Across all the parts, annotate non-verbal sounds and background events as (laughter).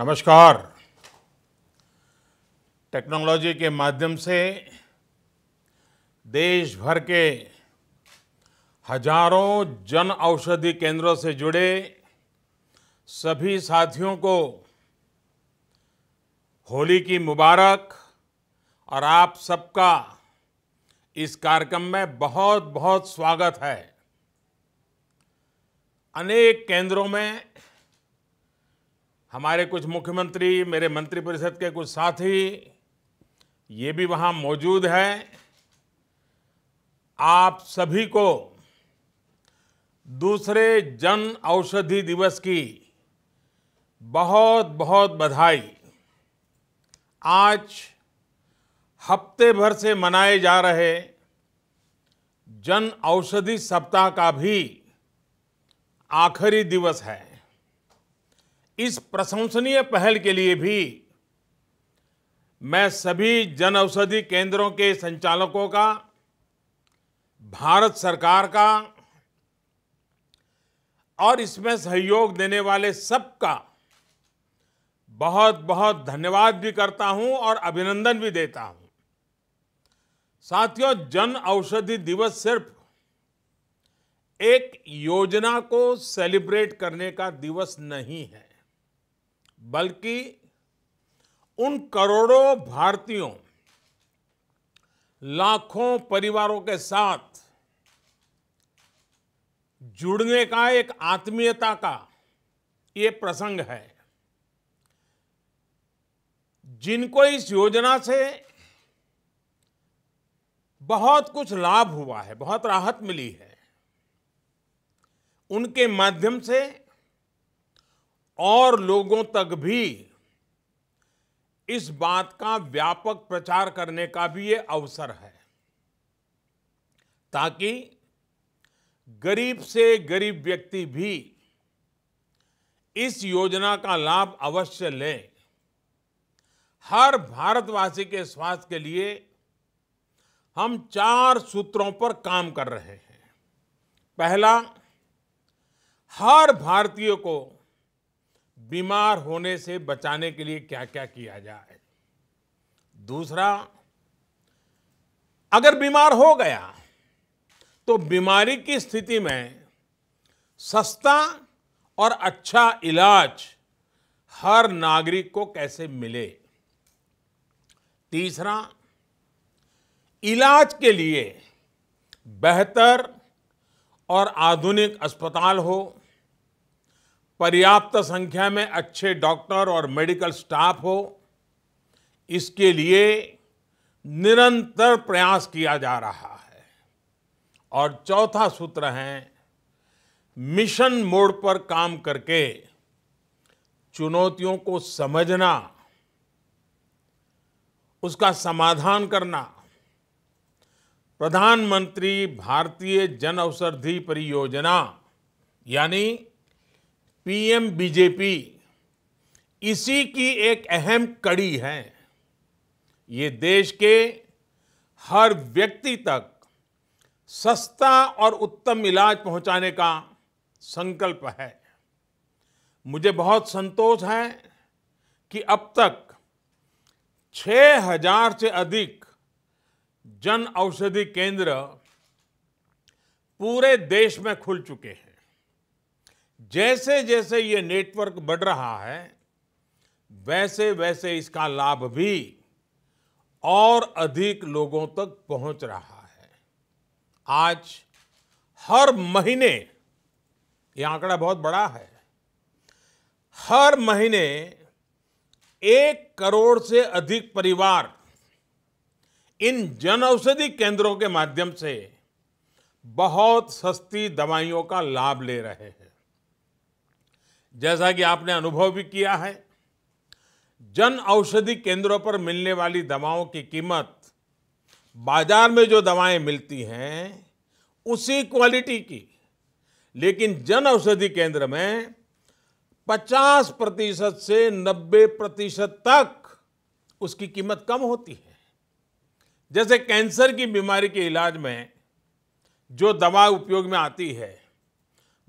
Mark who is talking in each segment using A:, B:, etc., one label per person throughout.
A: नमस्कार टेक्नोलॉजी के माध्यम से देश भर के हजारों जन औषधि केंद्रों से जुड़े सभी साथियों को होली की मुबारक और आप सबका इस कार्यक्रम में बहुत बहुत स्वागत है अनेक केंद्रों में हमारे कुछ मुख्यमंत्री मेरे मंत्रिपरिषद के कुछ साथी ये भी वहाँ मौजूद है आप सभी को दूसरे जन औषधि दिवस की बहुत बहुत बधाई आज हफ्ते भर से मनाए जा रहे जन औषधि सप्ताह का भी आखिरी दिवस है इस प्रशंसनीय पहल के लिए भी मैं सभी जन औषधि केंद्रों के संचालकों का भारत सरकार का और इसमें सहयोग देने वाले सबका बहुत बहुत धन्यवाद भी करता हूं और अभिनंदन भी देता हूं साथियों जन औषधि दिवस सिर्फ एक योजना को सेलिब्रेट करने का दिवस नहीं है बल्कि उन करोड़ों भारतीयों लाखों परिवारों के साथ जुड़ने का एक आत्मीयता का ये प्रसंग है जिनको इस योजना से बहुत कुछ लाभ हुआ है बहुत राहत मिली है उनके माध्यम से और लोगों तक भी इस बात का व्यापक प्रचार करने का भी ये अवसर है ताकि गरीब से गरीब व्यक्ति भी इस योजना का लाभ अवश्य लें हर भारतवासी के स्वास्थ्य के लिए हम चार सूत्रों पर काम कर रहे हैं पहला हर भारतीय को बीमार होने से बचाने के लिए क्या क्या किया जाए दूसरा अगर बीमार हो गया तो बीमारी की स्थिति में सस्ता और अच्छा इलाज हर नागरिक को कैसे मिले तीसरा इलाज के लिए बेहतर और आधुनिक अस्पताल हो पर्याप्त संख्या में अच्छे डॉक्टर और मेडिकल स्टाफ हो इसके लिए निरंतर प्रयास किया जा रहा है और चौथा सूत्र है मिशन मोड पर काम करके चुनौतियों को समझना उसका समाधान करना प्रधानमंत्री भारतीय जन औषधि परियोजना यानी पीएम बीजेपी इसी की एक अहम कड़ी है ये देश के हर व्यक्ति तक सस्ता और उत्तम इलाज पहुंचाने का संकल्प है मुझे बहुत संतोष है कि अब तक 6000 से अधिक जन औषधि केंद्र पूरे देश में खुल चुके हैं जैसे जैसे ये नेटवर्क बढ़ रहा है वैसे वैसे इसका लाभ भी और अधिक लोगों तक पहुंच रहा है आज हर महीने ये आंकड़ा बहुत बड़ा है हर महीने एक करोड़ से अधिक परिवार इन जन औषधि केंद्रों के माध्यम से बहुत सस्ती दवाइयों का लाभ ले रहे हैं जैसा कि आपने अनुभव भी किया है जन औषधि केंद्रों पर मिलने वाली दवाओं की कीमत बाजार में जो दवाएं मिलती हैं उसी क्वालिटी की लेकिन जन औषधि केंद्र में 50 प्रतिशत से 90 प्रतिशत तक उसकी कीमत कम होती है जैसे कैंसर की बीमारी के इलाज में जो दवा उपयोग में आती है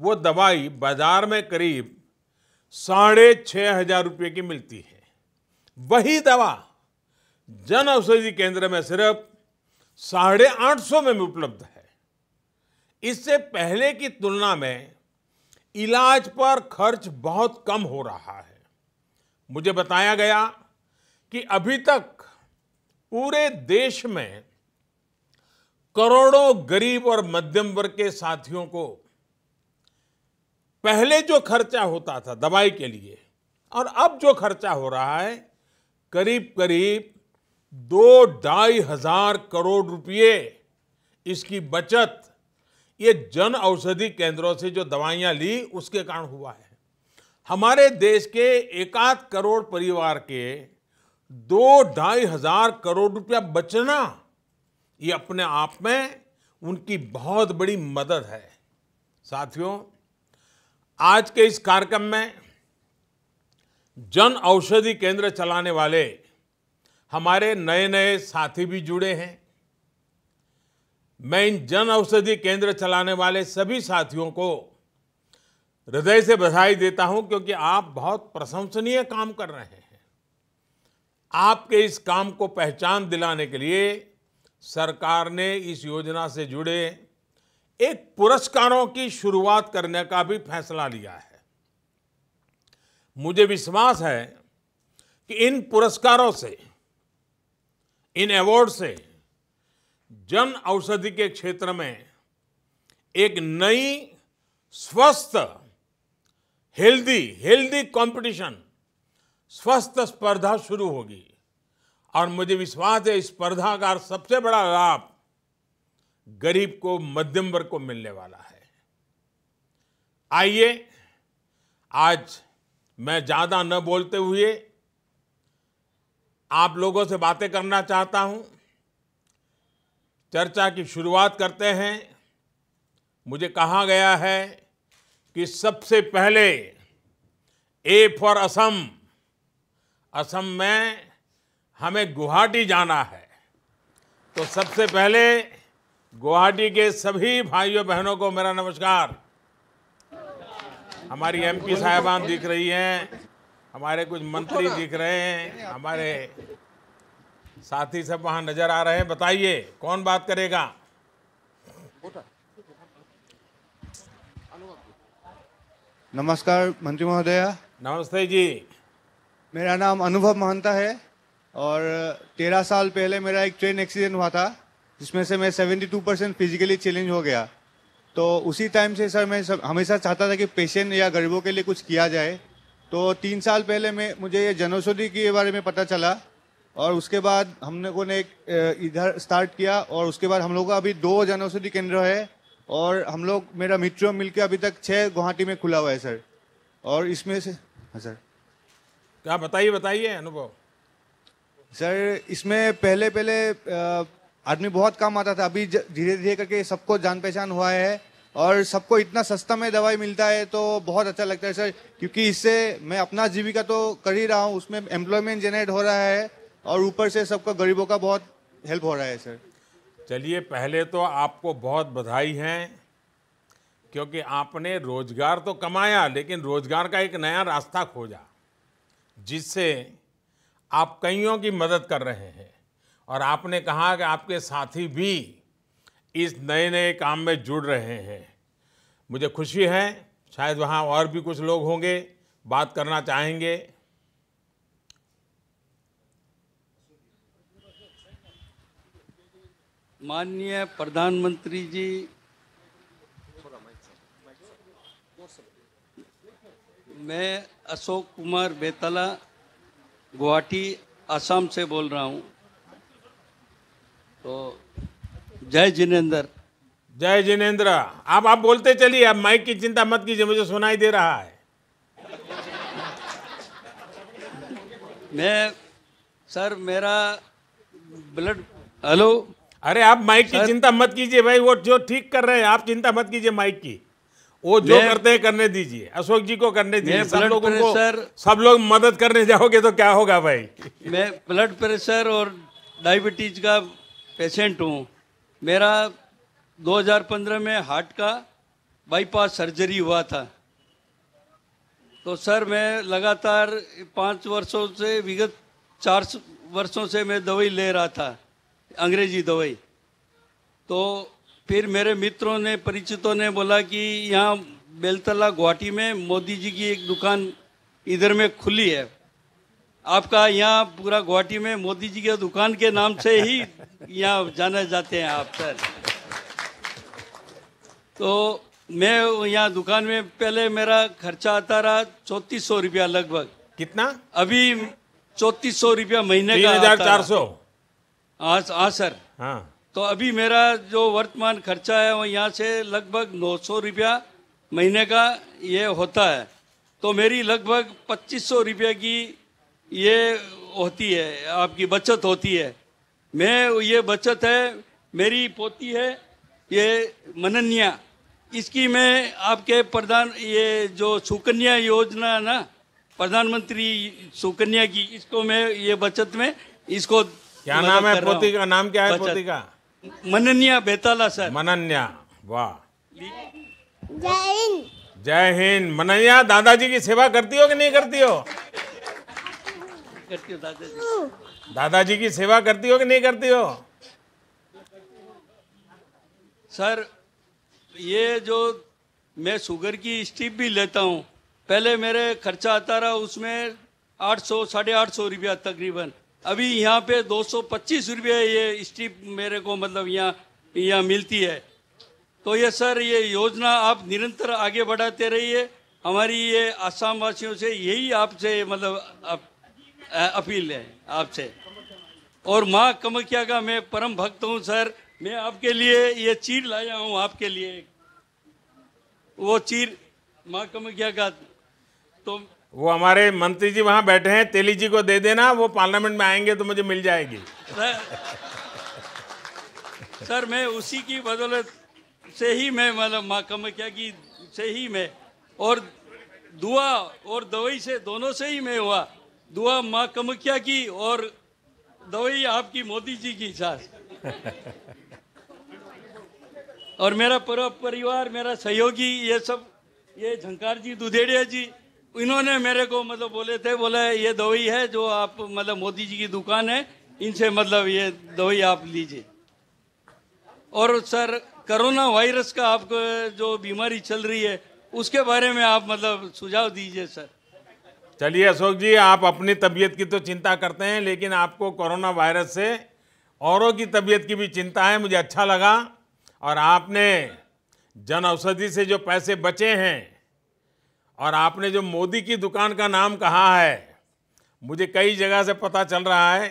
A: वो दवाई बाजार में करीब साढ़े छह हजार रुपये की मिलती है वही दवा जन औषधि केंद्र में सिर्फ साढ़े आठ सौ में उपलब्ध है इससे पहले की तुलना में इलाज पर खर्च बहुत कम हो रहा है मुझे बताया गया कि अभी तक पूरे देश में करोड़ों गरीब और मध्यम वर्ग के साथियों को पहले जो खर्चा होता था दवाई के लिए और अब जो खर्चा हो रहा है करीब करीब दो ढाई हजार करोड़ रुपये इसकी बचत ये जन औषधि केंद्रों से जो दवाइयाँ ली उसके कारण हुआ है हमारे देश के एकाध करोड़ परिवार के दो ढाई हजार करोड़ रुपया बचना ये अपने आप में उनकी बहुत बड़ी मदद है साथियों आज के इस कार्यक्रम में जन औषधि केंद्र चलाने वाले हमारे नए नए साथी भी जुड़े हैं मैं इन जन औषधि केंद्र चलाने वाले सभी साथियों को हृदय से बधाई देता हूं क्योंकि आप बहुत प्रशंसनीय काम कर रहे हैं आपके इस काम को पहचान दिलाने के लिए सरकार ने इस योजना से जुड़े एक पुरस्कारों की शुरुआत करने का भी फैसला लिया है मुझे विश्वास है कि इन पुरस्कारों से इन अवार्ड से जन औषधि के क्षेत्र में एक नई स्वस्थ हेल्दी हेल्दी कंपटीशन स्वस्थ स्पर्धा शुरू होगी और मुझे विश्वास है इस स्पर्धा का सबसे बड़ा लाभ गरीब को मध्यम वर्ग को मिलने वाला है आइए आज मैं ज़्यादा न बोलते हुए आप लोगों से बातें करना चाहता हूं चर्चा की शुरुआत करते हैं मुझे कहा गया है कि सबसे पहले ए फॉर असम असम में हमें गुवाहाटी जाना है तो सबसे पहले गुवाहाटी के सभी भाइयों बहनों को मेरा नमस्कार हमारी एमपी साहिबान दिख रही हैं हमारे कुछ मंत्री दिख रहे हैं हमारे साथी सब वहाँ नजर आ रहे हैं बताइए कौन बात करेगा
B: नमस्कार मंत्री महोदय नमस्ते जी मेरा नाम अनुभव महंता है और तेरह साल पहले मेरा एक ट्रेन एक्सीडेंट हुआ था जिसमें से मैं seventy two percent physically challenge हो गया तो उसी टाइम से सर मैं सब हमेशा चाहता था कि पेशेंट या गरीबों के लिए कुछ किया जाए तो तीन साल पहले मैं मुझे ये जनौषधि के बारे में पता चला और उसके बाद हम लोगों ने एक इधर स्टार्ट किया और उसके बाद हम लोग का अभी दो जनौषधि केंद्र है और हम लोग मेरा मित्रों मिलकर अभी तक छः गुवाहाटी में खुला हुआ है सर और इसमें से हाँ सर
A: क्या बताइए बताइए अनुभव
B: सर इसमें पहले पहले आ, आदमी बहुत कम आता था अभी धीरे धीरे करके सबको जान पहचान हुआ है और सबको इतना सस्ता में दवाई मिलता है तो बहुत अच्छा लगता है सर क्योंकि इससे मैं अपना जीविका तो कर ही रहा हूँ उसमें एम्प्लॉयमेंट जनरेट हो रहा है और ऊपर से सबका गरीबों का बहुत हेल्प हो रहा है सर
A: चलिए पहले तो आपको बहुत बधाई है क्योंकि आपने रोजगार तो कमाया लेकिन रोजगार का एक नया रास्ता खोजा जिससे आप कईयों की मदद कर रहे हैं और आपने कहा कि आपके साथी भी इस नए नए काम में जुड़ रहे हैं मुझे खुशी है शायद वहाँ और भी कुछ लोग होंगे बात करना चाहेंगे
C: माननीय प्रधानमंत्री जी मैं अशोक कुमार बेतला गुवाहाटी असम से बोल रहा हूँ
A: तो जय जिनेन्द्र जय जिनेन्द्र आप आप बोलते चलिए आप माइक की चिंता मत कीजिए मुझे सुनाई दे रहा है मैं सर मेरा ब्लड हेलो अरे आप माइक की चिंता मत कीजिए भाई वो जो ठीक कर रहे हैं आप चिंता मत कीजिए माइक की वो जो करते हैं करने दीजिए अशोक जी को करने दीजिए सब लोगों को सब लोग मदद करने जाओगे तो क्या होगा भाई
C: मैं ब्लड प्रेशर और डायबिटीज का पेशेंट हूँ मेरा 2015 में हार्ट का बाईपास सर्जरी हुआ था तो सर मैं लगातार पाँच वर्षों से विगत चार वर्षों से मैं दवाई ले रहा था अंग्रेजी दवाई तो फिर मेरे मित्रों ने परिचितों ने बोला कि यहाँ बेलतला गुवाहाटी में मोदी जी की एक दुकान इधर में खुली है आपका यहाँ पूरा गुवाहाटी में मोदी जी के दुकान के नाम से ही यहाँ जाना जाते हैं आप सर तो मैं यहाँ दुकान में पहले मेरा खर्चा आता रहा चौतीस सौ रुपया लगभग कितना अभी चौतीस सौ रुपया महीने का चार सौ हाँ, हाँ सर हाँ तो अभी मेरा जो वर्तमान खर्चा है वो यहाँ से लगभग नौ सौ रुपया महीने का ये होता है तो मेरी लगभग पच्चीस सौ रुपये की ये होती है आपकी बचत होती है मैं ये बचत है मेरी पोती है ये मनन्या इसकी मैं आपके प्रधान ये जो सुकन्या योजना है ना प्रधानमंत्री सुकन्या की इसको मैं ये बचत में इसको क्या नाम है पोती का नाम क्या है पोती
A: का मनन्या बेताला सर मनन्या वाह जय हिंद जय हिंद मनन्या दादाजी की सेवा करती हो कि नहीं करती हो
C: करती हूँ दादाजी
A: दादाजी की सेवा करती हो कि नहीं करती हो
C: सर ये जो मैं शुगर की स्टीप भी लेता हूँ पहले मेरे खर्चा आता रहा उसमें आठ सौ साढ़े आठ सौ रुपया तकरीबन अभी यहाँ पे दो सौ पच्चीस रुपया ये स्टीप मेरे को मतलब यहाँ यहाँ मिलती है तो ये सर ये योजना आप निरंतर आगे बढ़ाते रहिए हमारी ये आसाम वासियों से यही आपसे मतलब आप अपील है आपसे और माँ कमख्या का मैं परम भक्त हूँ सर मैं आपके लिए ये चीर लाया हूँ आपके लिए वो चीर माँ कमख्या का तो
A: वो हमारे मंत्री जी वहाँ बैठे हैं तेली जी को दे देना वो पार्लियामेंट में आएंगे तो मुझे मिल जाएगी
C: सर सर मैं उसी की बदौलत से ही मैं मतलब माँ कमख्या की से ही मैं और दुआ और दवाई से दोनों से ही मैं हुआ दुआ माँ कमख्या की और दवाई आपकी मोदी जी की सास
B: (laughs)
C: और मेरा पर परिवार मेरा सहयोगी ये सब ये झंकार जी दुधेड़िया जी इन्होंने मेरे को मतलब बोले थे बोला ये दवाई है जो आप मतलब मोदी जी की दुकान है इनसे मतलब ये दवाई आप लीजिए और सर कोरोना वायरस का आपको जो बीमारी चल रही है उसके बारे में आप मतलब सुझाव दीजिए सर
A: चलिए अशोक जी आप अपनी तबीयत की तो चिंता करते हैं लेकिन आपको कोरोना वायरस से औरों की तबीयत की भी चिंता है मुझे अच्छा लगा और आपने जन औषधि से जो पैसे बचे हैं और आपने जो मोदी की दुकान का नाम कहा है मुझे कई जगह से पता चल रहा है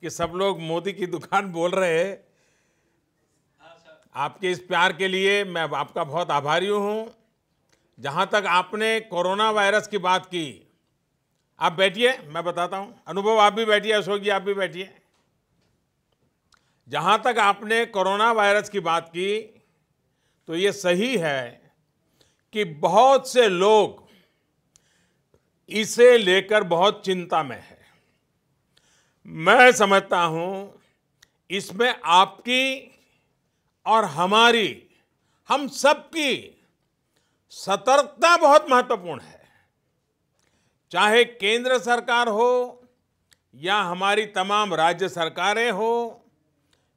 A: कि सब लोग मोदी की दुकान (laughs) बोल रहे हैं आपके इस प्यार के लिए मैं आपका बहुत आभारी हूँ जहाँ तक आपने कोरोना वायरस की बात की आप बैठिए मैं बताता हूं अनुभव आप भी बैठिए अशोक जी आप भी बैठिए जहां तक आपने कोरोना वायरस की बात की तो ये सही है कि बहुत से लोग इसे लेकर बहुत चिंता में है मैं समझता हूं इसमें आपकी और हमारी हम सबकी सतर्कता बहुत महत्वपूर्ण है चाहे केंद्र सरकार हो या हमारी तमाम राज्य सरकारें हो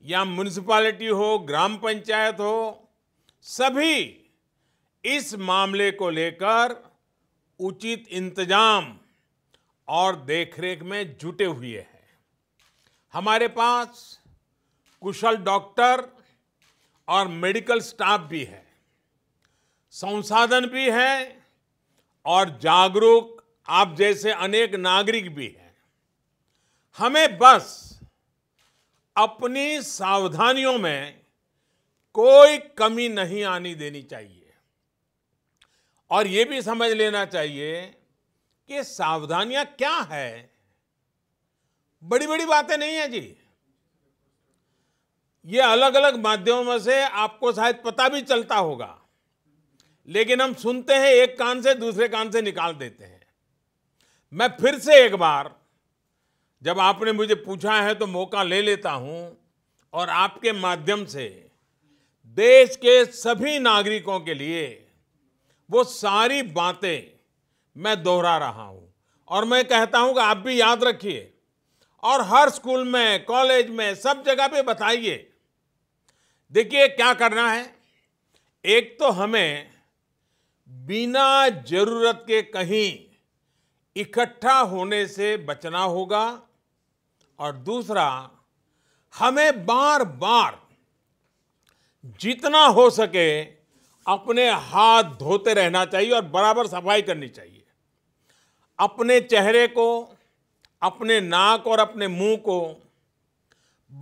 A: या म्यूनिसपालिटी हो ग्राम पंचायत हो सभी इस मामले को लेकर उचित इंतजाम और देखरेख में जुटे हुए हैं हमारे पास कुशल डॉक्टर और मेडिकल स्टाफ भी है संसाधन भी है और जागरूक आप जैसे अनेक नागरिक भी हैं हमें बस अपनी सावधानियों में कोई कमी नहीं आनी देनी चाहिए और ये भी समझ लेना चाहिए कि सावधानियां क्या है बड़ी बड़ी बातें नहीं है जी ये अलग अलग माध्यमों से आपको शायद पता भी चलता होगा लेकिन हम सुनते हैं एक कान से दूसरे कान से निकाल देते हैं मैं फिर से एक बार जब आपने मुझे पूछा है तो मौका ले लेता हूं और आपके माध्यम से देश के सभी नागरिकों के लिए वो सारी बातें मैं दोहरा रहा हूं और मैं कहता हूं कि आप भी याद रखिए और हर स्कूल में कॉलेज में सब जगह पे बताइए देखिए क्या करना है एक तो हमें बिना जरूरत के कहीं इकट्ठा होने से बचना होगा और दूसरा हमें बार बार जितना हो सके अपने हाथ धोते रहना चाहिए और बराबर सफाई करनी चाहिए अपने चेहरे को अपने नाक और अपने मुंह को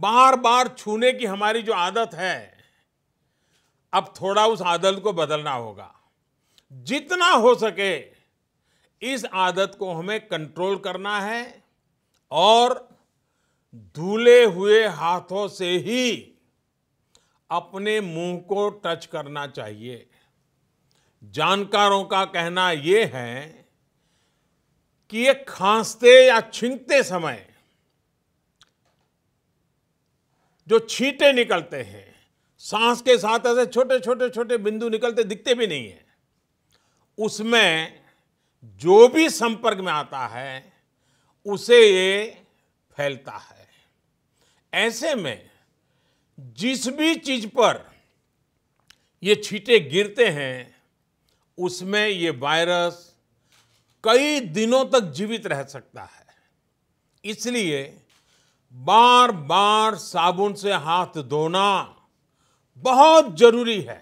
A: बार बार छूने की हमारी जो आदत है अब थोड़ा उस आदत को बदलना होगा जितना हो सके इस आदत को हमें कंट्रोल करना है और धुले हुए हाथों से ही अपने मुंह को टच करना चाहिए जानकारों का कहना यह है कि ये खांसते या छींकते समय जो छींटे निकलते हैं सांस के साथ ऐसे छोटे छोटे छोटे बिंदु निकलते दिखते भी नहीं है उसमें जो भी संपर्क में आता है उसे ये फैलता है ऐसे में जिस भी चीज पर ये छींटे गिरते हैं उसमें ये वायरस कई दिनों तक जीवित रह सकता है इसलिए बार बार साबुन से हाथ धोना बहुत जरूरी है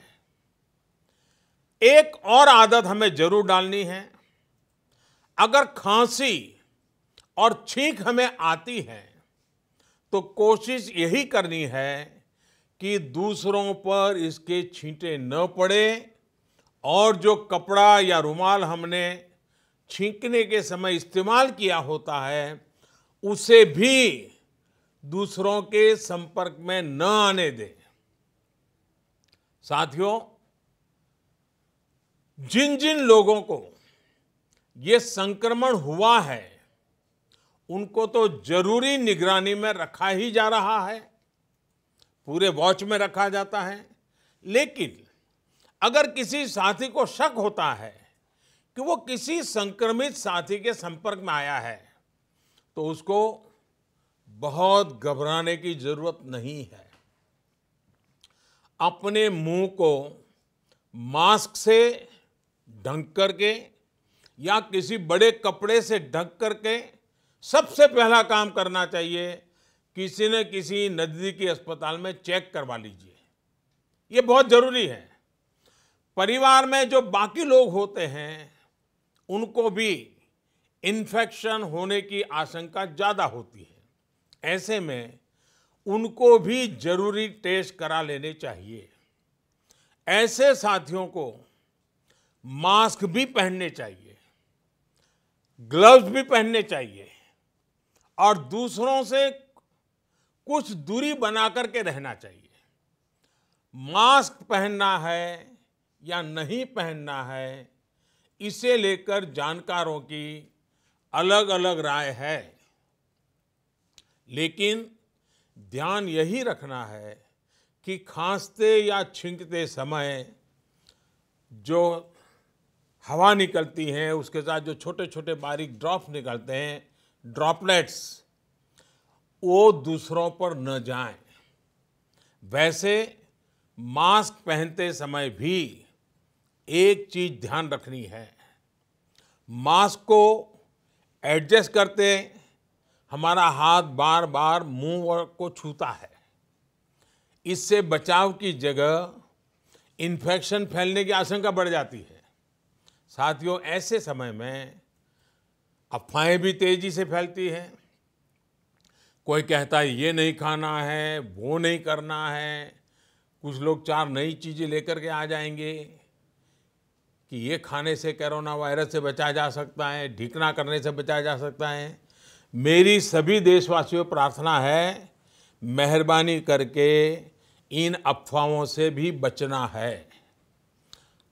A: एक और आदत हमें जरूर डालनी है अगर खांसी और छींक हमें आती है तो कोशिश यही करनी है कि दूसरों पर इसके छींटे न पड़े और जो कपड़ा या रुमाल हमने छींकने के समय इस्तेमाल किया होता है उसे भी दूसरों के संपर्क में न आने दें साथियों जिन जिन लोगों को ये संक्रमण हुआ है उनको तो जरूरी निगरानी में रखा ही जा रहा है पूरे वॉच में रखा जाता है लेकिन अगर किसी साथी को शक होता है कि वो किसी संक्रमित साथी के संपर्क में आया है तो उसको बहुत घबराने की जरूरत नहीं है अपने मुंह को मास्क से ढंक करके या किसी बड़े कपड़े से ढक करके सबसे पहला काम करना चाहिए किसी न किसी नज़दीकी अस्पताल में चेक करवा लीजिए ये बहुत ज़रूरी है परिवार में जो बाकी लोग होते हैं उनको भी इन्फेक्शन होने की आशंका ज़्यादा होती है ऐसे में उनको भी जरूरी टेस्ट करा लेने चाहिए ऐसे साथियों को मास्क भी पहनने चाहिए ग्लव्स भी पहनने चाहिए और दूसरों से कुछ दूरी बना करके रहना चाहिए मास्क पहनना है या नहीं पहनना है इसे लेकर जानकारों की अलग अलग राय है लेकिन ध्यान यही रखना है कि खांसते या छिंकते समय जो हवा निकलती है उसके साथ जो छोटे छोटे बारीक ड्रॉप निकलते हैं ड्रॉपलेट्स वो दूसरों पर न जाए वैसे मास्क पहनते समय भी एक चीज ध्यान रखनी है मास्क को एडजस्ट करते हमारा हाथ बार बार मुंह को छूता है इससे बचाव की जगह इन्फेक्शन फैलने की आशंका बढ़ जाती है साथियों ऐसे समय में अफवाहें भी तेजी से फैलती हैं कोई कहता है ये नहीं खाना है वो नहीं करना है कुछ लोग चार नई चीज़ें लेकर के आ जाएंगे कि ये खाने से कोरोना वायरस से बचा जा सकता है ढीकना करने से बचा जा सकता है मेरी सभी देशवासियों प्रार्थना है मेहरबानी करके इन अफवाहों से भी बचना है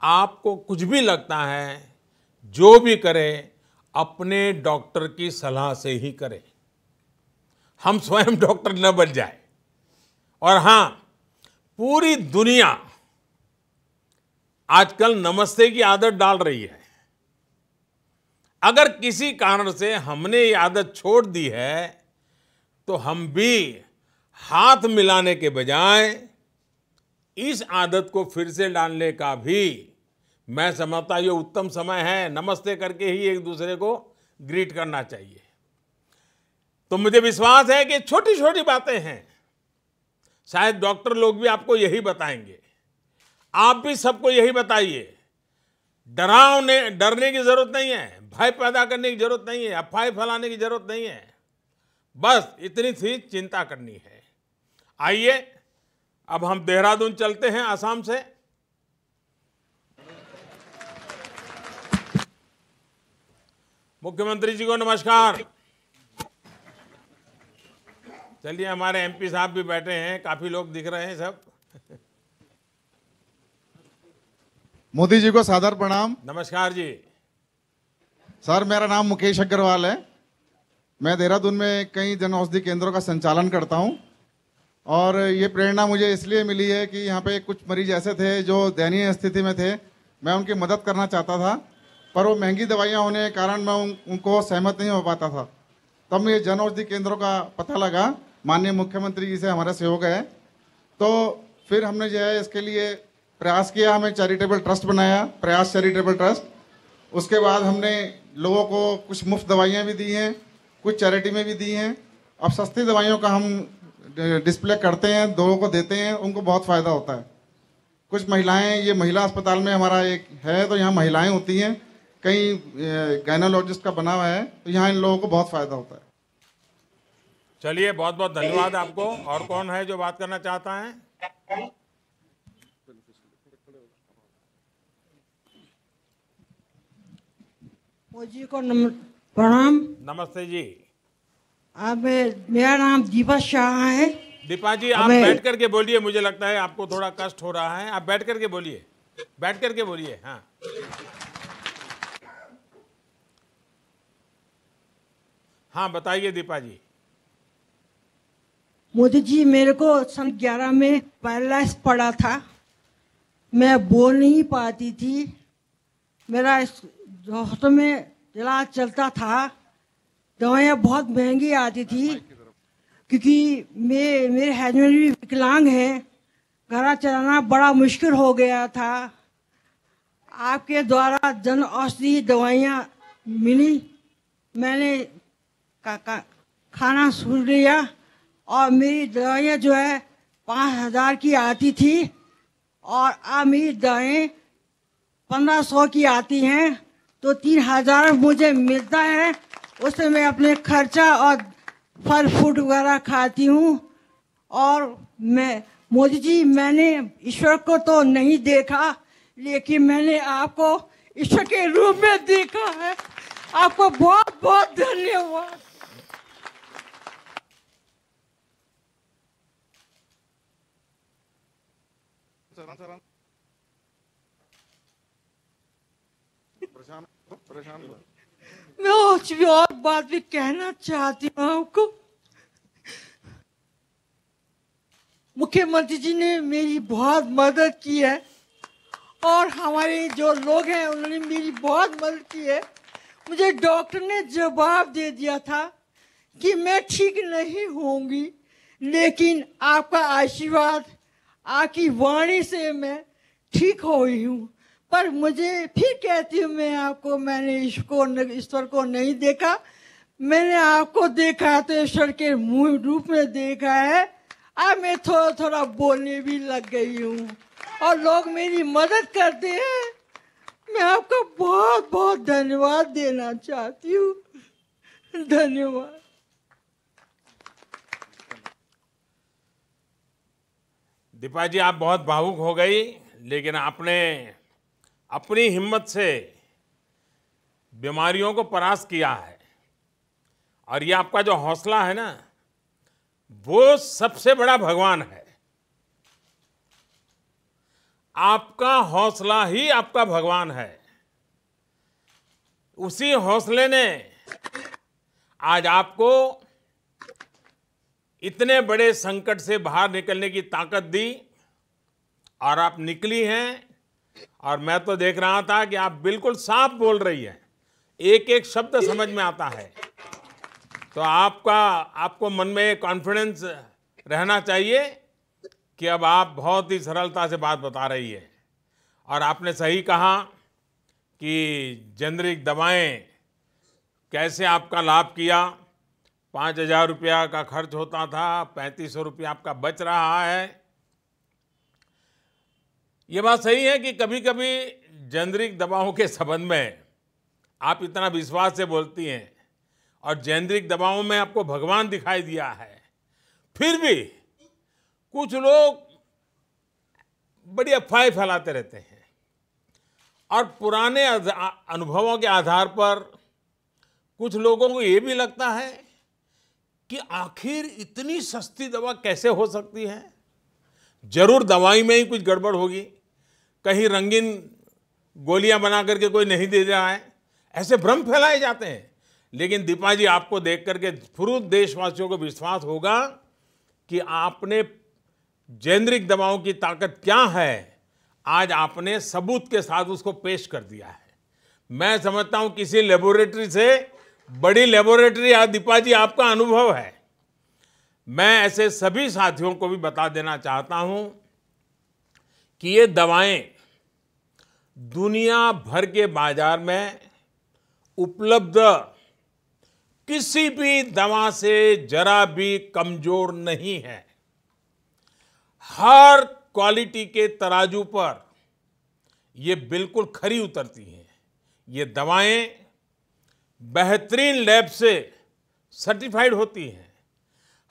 A: आपको कुछ भी लगता है जो भी करें अपने डॉक्टर की सलाह से ही करें हम स्वयं डॉक्टर न बन जाए और हाँ पूरी दुनिया आजकल नमस्ते की आदत डाल रही है अगर किसी कारण से हमने ये आदत छोड़ दी है तो हम भी हाथ मिलाने के बजाय इस आदत को फिर से डालने का भी मैं समझता ये उत्तम समय है नमस्ते करके ही एक दूसरे को ग्रीट करना चाहिए तो मुझे विश्वास है कि छोटी छोटी बातें हैं शायद डॉक्टर लोग भी आपको यही बताएंगे आप भी सबको यही बताइए डरावने डरने की जरूरत नहीं है भय पैदा करने की जरूरत नहीं है अफवाह फैलाने की जरूरत नहीं है बस इतनी सी चिंता करनी है आइए अब हम देहरादून चलते हैं आसाम से मुख्यमंत्री जी को नमस्कार चलिए हमारे एमपी साहब भी बैठे हैं काफी लोग दिख रहे हैं सब
D: मोदी जी को सादर प्रणाम नमस्कार जी सर मेरा नाम मुकेश अग्रवाल है मैं देहरादून में कई जन औषधि केंद्रों का संचालन करता हूं और ये प्रेरणा मुझे इसलिए मिली है कि यहाँ पे कुछ मरीज ऐसे थे जो दयनीय स्थिति में थे मैं उनकी मदद करना चाहता था पर वो महंगी दवाइयाँ होने के कारण मैं उन, उनको सहमत नहीं हो पाता था तब मुझे जन औषधि केंद्रों का पता लगा माननीय मुख्यमंत्री जी से हमारा सहयोग है तो फिर हमने जो है इसके लिए प्रयास किया हमें चैरिटेबल ट्रस्ट बनाया प्रयास चैरिटेबल ट्रस्ट उसके बाद हमने लोगों को कुछ मुफ्त दवाइयाँ भी दी हैं कुछ चैरिटी में भी दी हैं अब सस्ती दवाइयों का हम डिस्प्ले करते हैं लोगों को देते हैं उनको बहुत फ़ायदा होता है कुछ महिलाएं ये महिला अस्पताल में हमारा एक है तो यहाँ महिलाएं होती हैं कई गायनोलॉजिस्ट का बना हुआ है तो यहाँ इन लोगों को बहुत फायदा होता है
A: चलिए बहुत बहुत धन्यवाद आपको और कौन है जो बात करना चाहता है जी को नम, प्रणाम नमस्ते जी
E: अब मेरा नाम दीपा शाह है
A: दीपा जी आप बैठ करके बोलिए मुझे लगता है आपको थोड़ा कष्ट हो रहा है आप बैठ करके बोलिए बैठ करके बोलिए हाँ हाँ बताइए दीपा जी
E: मोदी जी मेरे को सन ग्यारह में पैरालाइज पड़ा था मैं बोल नहीं पाती थी मेरा हॉस्टल में इलाज चलता था दवाइयाँ बहुत महंगी आती थी क्योंकि मे मेरे हस्बैंड भी विकलांग हैं घर चलाना बड़ा मुश्किल हो गया था आपके द्वारा जन औषधि दवाइयाँ मिली मैंने का, का खाना सुन लिया और मेरी दवाइयाँ जो है पाँच हज़ार की आती थी और अब मेरी दवाएँ पंद्रह सौ की आती हैं तो तीन हज़ार मुझे मिलता है उससे मैं अपने खर्चा और फल फ्रूट वगैरह खाती हूँ और मैं मोदी जी मैंने ईश्वर को तो नहीं देखा लेकिन मैंने आपको ईश्वर के रूप में देखा है आपको बहुत बहुत धन्यवाद answer, answer, answer. परेशान मैं कुछ भी और बात भी कहना चाहती हूँ आपको मुख्यमंत्री जी ने मेरी बहुत मदद की है और हमारे जो लोग हैं उन्होंने मेरी बहुत मदद की है मुझे डॉक्टर ने जवाब दे दिया था कि मैं ठीक नहीं होंगी लेकिन आपका आशीर्वाद आकी वाणी से मैं ठीक हो रही हूँ पर मुझे फिर कहती हूँ मैं आपको मैंने इसको ईश्वर को नहीं देखा मैंने आपको देखा तो ईश्वर के मुंह रूप में देखा है अब मैं थोड़ा थोड़ा बोलने भी लग गई हूँ और लोग मेरी मदद करते हैं मैं आपका बहुत बहुत धन्यवाद देना चाहती हूँ धन्यवाद
A: दीपा जी आप बहुत भावुक हो गई लेकिन आपने अपनी हिम्मत से बीमारियों को परास्त किया है और ये आपका जो हौसला है ना वो सबसे बड़ा भगवान है आपका हौसला ही आपका भगवान है उसी हौसले ने आज आपको इतने बड़े संकट से बाहर निकलने की ताकत दी और आप निकली हैं और मैं तो देख रहा था कि आप बिल्कुल साफ बोल रही हैं एक एक शब्द समझ में आता है तो आपका आपको मन में कॉन्फिडेंस रहना चाहिए कि अब आप बहुत ही सरलता से बात बता रही है और आपने सही कहा कि जेनरिक दवाएं कैसे आपका लाभ किया पाँच हजार रुपया का खर्च होता था पैंतीस सौ रुपया आपका बच रहा है ये बात सही है कि कभी कभी जेनरिक दवाओं के संबंध में आप इतना विश्वास से बोलती हैं और जेनरिक दवाओं में आपको भगवान दिखाई दिया है फिर भी कुछ लोग बड़ी अफवाहें फैलाते रहते हैं और पुराने अनुभवों के आधार पर कुछ लोगों को ये भी लगता है कि आखिर इतनी सस्ती दवा कैसे हो सकती है जरूर दवाई में ही कुछ गड़बड़ होगी कहीं रंगीन गोलियां बना करके कोई नहीं दे रहा है ऐसे भ्रम फैलाए जाते हैं लेकिन दीपा जी आपको देख करके पूर्व देशवासियों को विश्वास होगा कि आपने जेनरिक दवाओं की ताकत क्या है आज आपने सबूत के साथ उसको पेश कर दिया है मैं समझता हूं किसी लेबोरेटरी से बड़ी लेबोरेटरी दीपा जी आपका अनुभव है मैं ऐसे सभी साथियों को भी बता देना चाहता हूं कि ये दवाएं दुनिया भर के बाजार में उपलब्ध किसी भी दवा से जरा भी कमजोर नहीं है हर क्वालिटी के तराजू पर ये बिल्कुल खरी उतरती हैं ये दवाएं बेहतरीन लैब से सर्टिफाइड होती हैं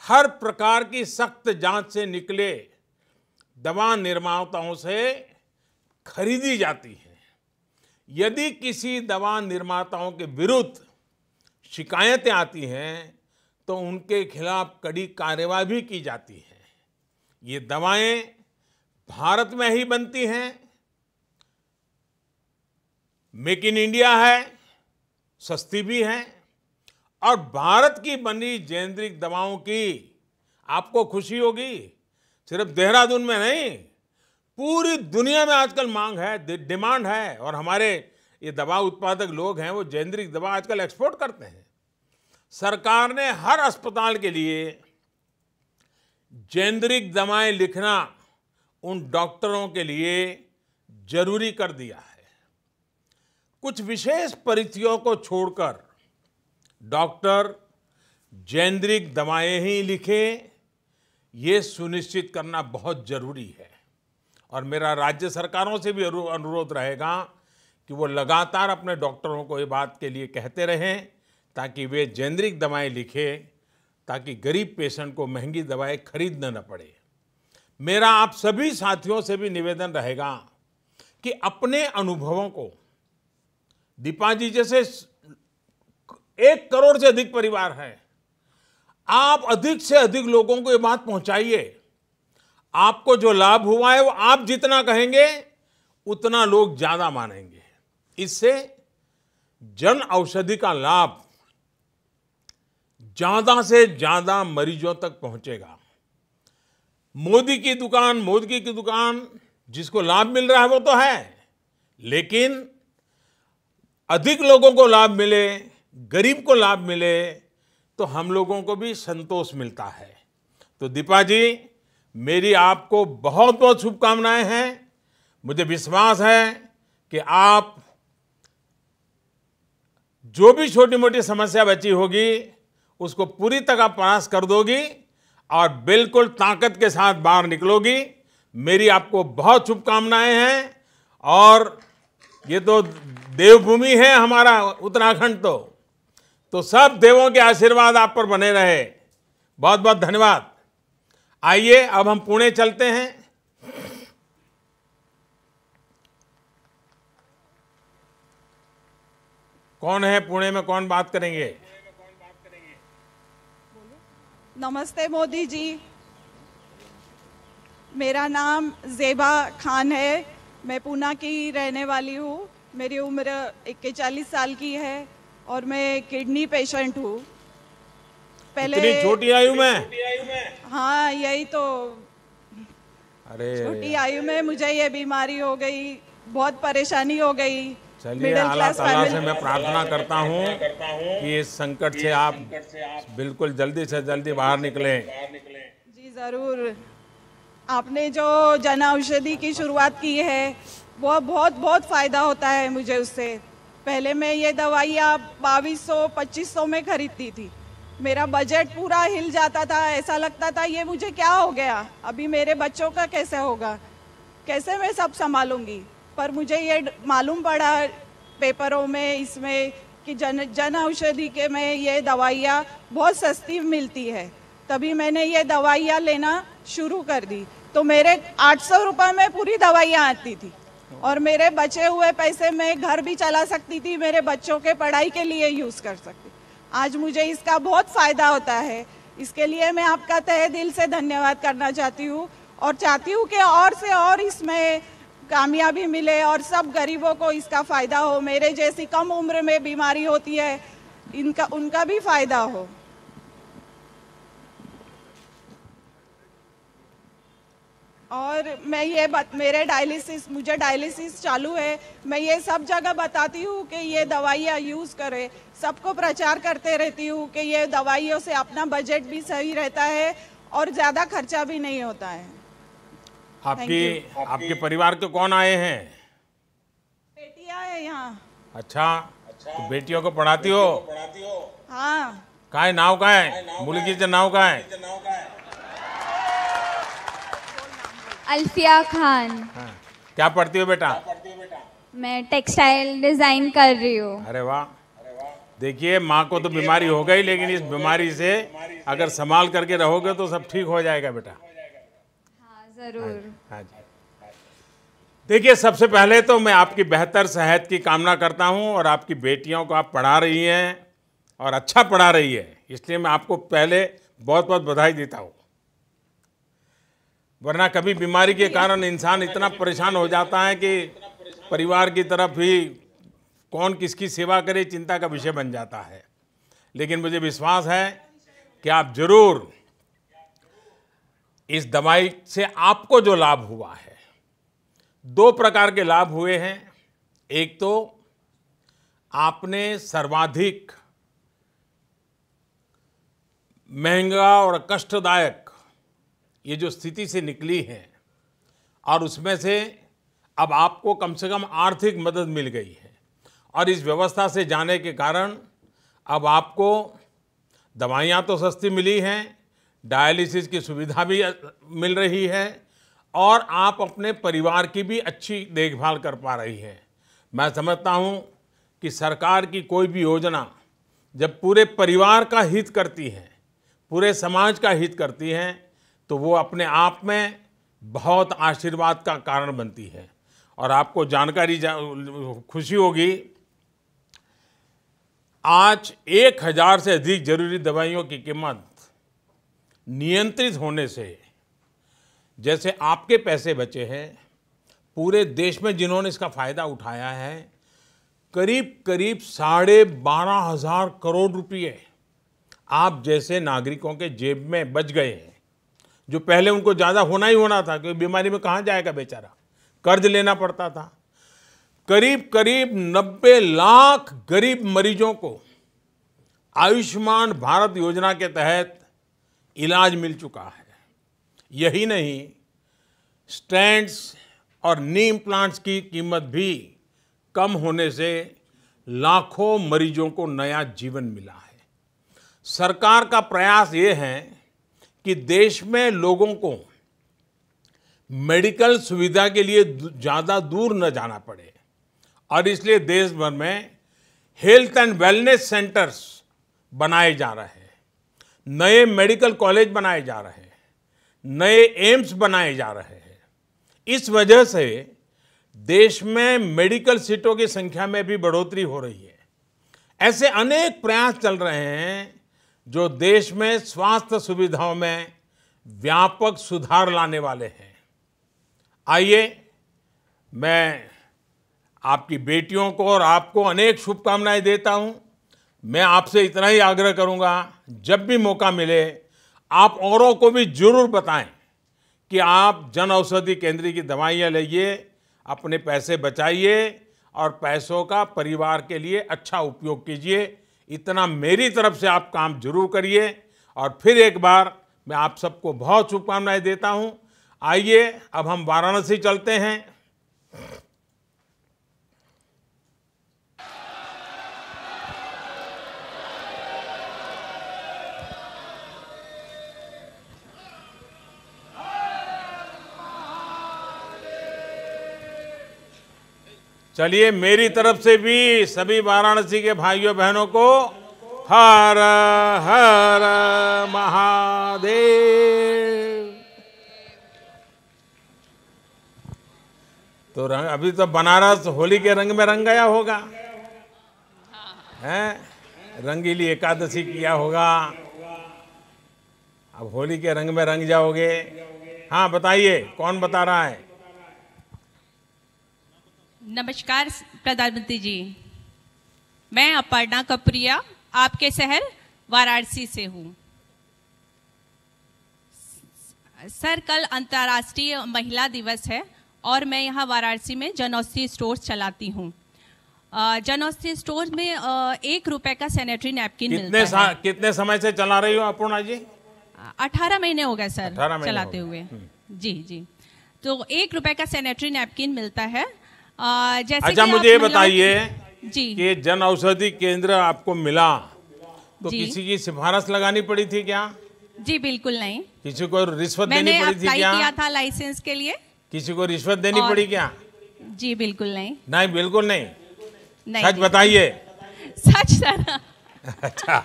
A: हर प्रकार की सख्त जांच से निकले दवा निर्माताओं से खरीदी जाती हैं यदि किसी दवा निर्माताओं के विरुद्ध शिकायतें आती हैं तो उनके खिलाफ कड़ी कार्रवाई भी की जाती है ये दवाएं भारत में ही बनती हैं मेक इन इंडिया है सस्ती भी है और भारत की बनी जेनरिक दवाओं की आपको खुशी होगी सिर्फ देहरादून में नहीं पूरी दुनिया में आजकल मांग है डिमांड है और हमारे ये दवा उत्पादक लोग हैं वो जेनरिक दवा आजकल एक्सपोर्ट करते हैं सरकार ने हर अस्पताल के लिए जेनरिक दवाएं लिखना उन डॉक्टरों के लिए जरूरी कर दिया है कुछ विशेष परिस्थितियों को छोड़कर डॉक्टर जैन्द्रिक दवाएं ही लिखे ये सुनिश्चित करना बहुत ज़रूरी है और मेरा राज्य सरकारों से भी अनुरोध रहेगा कि वो लगातार अपने डॉक्टरों को ये बात के लिए कहते रहें ताकि वे जेनरिक दवाएं लिखें ताकि गरीब पेशेंट को महंगी दवाएं खरीदना न पड़े मेरा आप सभी साथियों से भी निवेदन रहेगा कि अपने अनुभवों को दीपा जी जैसे एक करोड़ से अधिक परिवार हैं आप अधिक से अधिक लोगों को ये बात पहुंचाइए आपको जो लाभ हुआ है वो आप जितना कहेंगे उतना लोग ज़्यादा मानेंगे इससे जन औषधि का लाभ ज़्यादा से ज़्यादा मरीजों तक पहुंचेगा मोदी की दुकान मोदी की दुकान जिसको लाभ मिल रहा है वो तो है लेकिन अधिक लोगों को लाभ मिले गरीब को लाभ मिले तो हम लोगों को भी संतोष मिलता है तो दीपा जी मेरी आपको बहुत बहुत शुभकामनाएं हैं मुझे विश्वास है कि आप जो भी छोटी मोटी समस्या बची होगी उसको पूरी तरह पास कर दोगी और बिल्कुल ताकत के साथ बाहर निकलोगी मेरी आपको बहुत शुभकामनाएं हैं और ये तो देवभूमि है हमारा उत्तराखंड तो तो सब देवों के आशीर्वाद आप पर बने रहे बहुत बहुत धन्यवाद आइए अब हम पुणे चलते हैं कौन है पुणे में कौन बात करेंगे
F: नमस्ते मोदी जी मेरा नाम जेबा खान है मैं पूना की रहने वाली हूँ मेरी उम्र इक्केचालीस साल की है और मैं किडनी पेशेंट हूँ पहले छोटी आयु में हाँ यही तो
A: अरे छोटी आयु
F: में मुझे ये बीमारी हो गई बहुत परेशानी हो गई
A: चलिए अल्लाह ताला से मैं प्रार्थना करता हूँ कि इस संकट से आप बिल्कुल जल्दी से जल्दी बाहर निकलें
F: जी जरूर आपने जो जन औषधि की शुरुआत की है वह बहुत बहुत फ़ायदा होता है मुझे उससे पहले मैं ये दवाइयाँ बाईस सौ पच्चीस सौ में खरीदती थी मेरा बजट पूरा हिल जाता था ऐसा लगता था ये मुझे क्या हो गया अभी मेरे बच्चों का कैसे होगा कैसे मैं सब संभालूंगी पर मुझे ये मालूम पड़ा पेपरों में इसमें कि जन जन औषधि के में ये दवाइयाँ बहुत सस्ती मिलती है तभी मैंने ये दवाइयाँ लेना शुरू कर दी तो मेरे आठ सौ रुपये में पूरी दवाइयाँ आती थी और मेरे बचे हुए पैसे में घर भी चला सकती थी मेरे बच्चों के पढ़ाई के लिए यूज़ कर सकती आज मुझे इसका बहुत फ़ायदा होता है इसके लिए मैं आपका तहे दिल से धन्यवाद करना चाहती हूँ और चाहती हूँ कि और से और इसमें कामयाबी मिले और सब गरीबों को इसका फ़ायदा हो मेरे जैसी कम उम्र में बीमारी होती है इनका उनका भी फ़ायदा हो और मैं ये बत, मेरे डायलिसिस मुझे डायलिसिस चालू है मैं ये सब जगह बताती हूँ कि ये दवाइयाँ यूज़ करें सबको प्रचार करते रहती हूँ कि ये दवाइयों से अपना बजट भी सही रहता है और ज़्यादा खर्चा भी नहीं होता है
A: आपके आपके परिवार के तो कौन आए हैं
F: बेटिया है यहाँ
A: अच्छा, अच्छा तो बेटियों को पढ़ाती हो हाँ काय नाव है मुर्गी नाव है
F: अल्फिया खान
A: हाँ। क्या पढ़ती हो बेटा
F: मैं टेक्सटाइल डिजाइन कर रही हूँ
A: अरे वाह देखिए माँ को तो बीमारी हो गई लेकिन इस बीमारी से अगर संभाल करके रहोगे तो सब ठीक हो जाएगा बेटा हाँ
G: जरूर हाँ जी हाँ
A: देखिए सबसे पहले तो मैं आपकी बेहतर सेहत की कामना करता हूँ और आपकी बेटियों को आप पढ़ा रही हैं और अच्छा पढ़ा रही है इसलिए मैं आपको पहले बहुत बहुत बधाई देता हूँ वरना कभी बीमारी के कारण इंसान इतना परेशान हो जाता है कि परिवार की तरफ ही कौन किसकी सेवा करे चिंता का विषय बन जाता है लेकिन मुझे विश्वास है कि आप जरूर इस दवाई से आपको जो लाभ हुआ है दो प्रकार के लाभ हुए हैं एक तो आपने सर्वाधिक महंगा और कष्टदायक ये जो स्थिति से निकली है और उसमें से अब आपको कम से कम आर्थिक मदद मिल गई है और इस व्यवस्था से जाने के कारण अब आपको दवाइयाँ तो सस्ती मिली हैं डायलिसिस की सुविधा भी मिल रही है और आप अपने परिवार की भी अच्छी देखभाल कर पा रही हैं मैं समझता हूँ कि सरकार की कोई भी योजना जब पूरे परिवार का हित करती है पूरे समाज का हित करती है तो वो अपने आप में बहुत आशीर्वाद का कारण बनती है और आपको जानकारी जा, खुशी होगी आज एक हज़ार से अधिक जरूरी दवाइयों की कीमत नियंत्रित होने से जैसे आपके पैसे बचे हैं पूरे देश में जिन्होंने इसका फ़ायदा उठाया है करीब करीब साढ़े बारह हज़ार करोड़ रुपये आप जैसे नागरिकों के जेब में बच गए हैं जो पहले उनको ज़्यादा होना ही होना था क्योंकि बीमारी में कहाँ जाएगा बेचारा कर्ज लेना पड़ता था करीब करीब 90 लाख गरीब मरीजों को आयुष्मान भारत योजना के तहत इलाज मिल चुका है यही नहीं स्टैंड्स और नीम प्लांट्स की कीमत भी कम होने से लाखों मरीजों को नया जीवन मिला है सरकार का प्रयास ये है कि देश में लोगों को मेडिकल सुविधा के लिए ज़्यादा दूर न जाना पड़े और इसलिए देश भर में हेल्थ एंड वेलनेस सेंटर्स बनाए जा रहे हैं नए मेडिकल कॉलेज बनाए जा रहे हैं नए एम्स बनाए जा रहे हैं इस वजह से देश में मेडिकल सीटों की संख्या में भी बढ़ोतरी हो रही है ऐसे अनेक प्रयास चल रहे हैं जो देश में स्वास्थ्य सुविधाओं में व्यापक सुधार लाने वाले हैं आइए मैं आपकी बेटियों को और आपको अनेक शुभकामनाएं देता हूं मैं आपसे इतना ही आग्रह करूंगा जब भी मौका मिले आप औरों को भी जरूर बताएं कि आप जन औषधि केंद्र की दवाइयाँ लीजिए अपने पैसे बचाइए और पैसों का परिवार के लिए अच्छा उपयोग कीजिए इतना मेरी तरफ से आप काम जरूर करिए और फिर एक बार मैं आप सबको बहुत शुभकामनाएं देता हूं आइए अब हम वाराणसी चलते हैं चलिए मेरी तरफ से भी सभी वाराणसी के भाइयों बहनों को हर हर महादेव तो रंग अभी तो बनारस होली के रंग में रंग गया होगा है रंगीली एकादशी किया होगा अब होली के रंग में रंग जाओगे हाँ बताइए कौन बता रहा है
H: नमस्कार प्रधानमंत्री जी मैं अपर्णा कपुरिया आपके शहर वाराणसी से हूँ सर कल अंतर्राष्ट्रीय महिला दिवस है और मैं यहाँ वाराणसी में जनौषधि स्टोर चलाती हूँ जनौषधि स्टोर में एक रुपए का सैनिटरी नैपकिन कितने मिलता है।
A: कितने समय से चला रही हो अपूर्णा जी
H: अठारह महीने हो गए सर चलाते
A: हुए हम्म।
H: जी जी तो एक रुपए का सैनिटरी नैपकिन मिलता है जैसे अच्छा मुझे ये बताइए जी कि
A: जन औषधि केंद्र आपको मिला तो किसी की सिफारिश लगानी पड़ी थी क्या
H: जी बिल्कुल नहीं
A: किसी को रिश्वत देनी पड़ी थी क्या किया
H: था लाइसेंस के लिए
A: किसी को रिश्वत देनी पड़ी क्या
H: जी बिल्कुल नहीं
A: नहीं बिल्कुल नहीं,
H: नहीं सच बताइए सच सर (laughs) अच्छा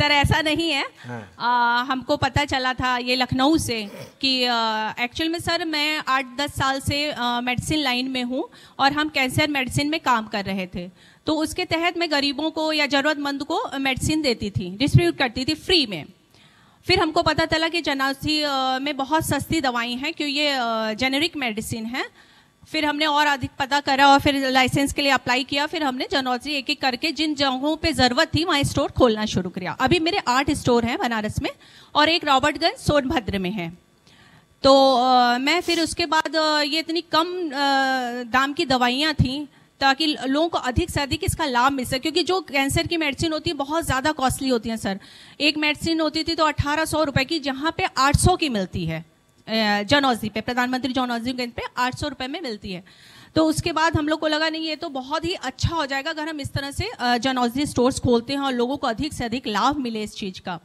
H: सर ऐसा नहीं है हाँ। आ, हमको पता चला था ये लखनऊ से कि एक्चुअल में सर मैं आठ दस साल से मेडिसिन लाइन में हूँ और हम कैंसर मेडिसिन में काम कर रहे थे तो उसके तहत मैं गरीबों को या ज़रूरतमंद को मेडिसिन देती थी डिस्ट्रीब्यूट करती थी फ्री में फिर हमको पता चला कि जनासी में बहुत सस्ती दवाई हैं क्यों ये जेनेरिक मेडिसिन है फिर हमने और अधिक पता करा और फिर लाइसेंस के लिए अप्लाई किया फिर हमने जनौजी एक एक करके जिन जगहों पे ज़रूरत थी वहाँ स्टोर खोलना शुरू किया अभी मेरे आठ स्टोर हैं बनारस में और एक रॉबर्टगंज सोनभद्र में है तो आ, मैं फिर उसके बाद ये इतनी कम आ, दाम की दवाइयाँ थीं ताकि लोगों को अधिक से अधिक इसका लाभ मिल सके क्योंकि जो कैंसर की मेडिसिन होती है बहुत ज़्यादा कॉस्टली होती है सर एक मेडिसिन होती थी तो अट्ठारह सौ रुपये की जहाँ पे आठ सौ की मिलती है जन औषधि पे प्रधानमंत्री जन औषधि केंद्र पे आठ सौ रुपये में मिलती है तो उसके बाद हम लोग को लगा नहीं ये तो बहुत ही अच्छा हो जाएगा अगर हम इस तरह से जन औषधि स्टोर्स खोलते हैं और लोगों को अधिक से अधिक लाभ मिले इस चीज़ का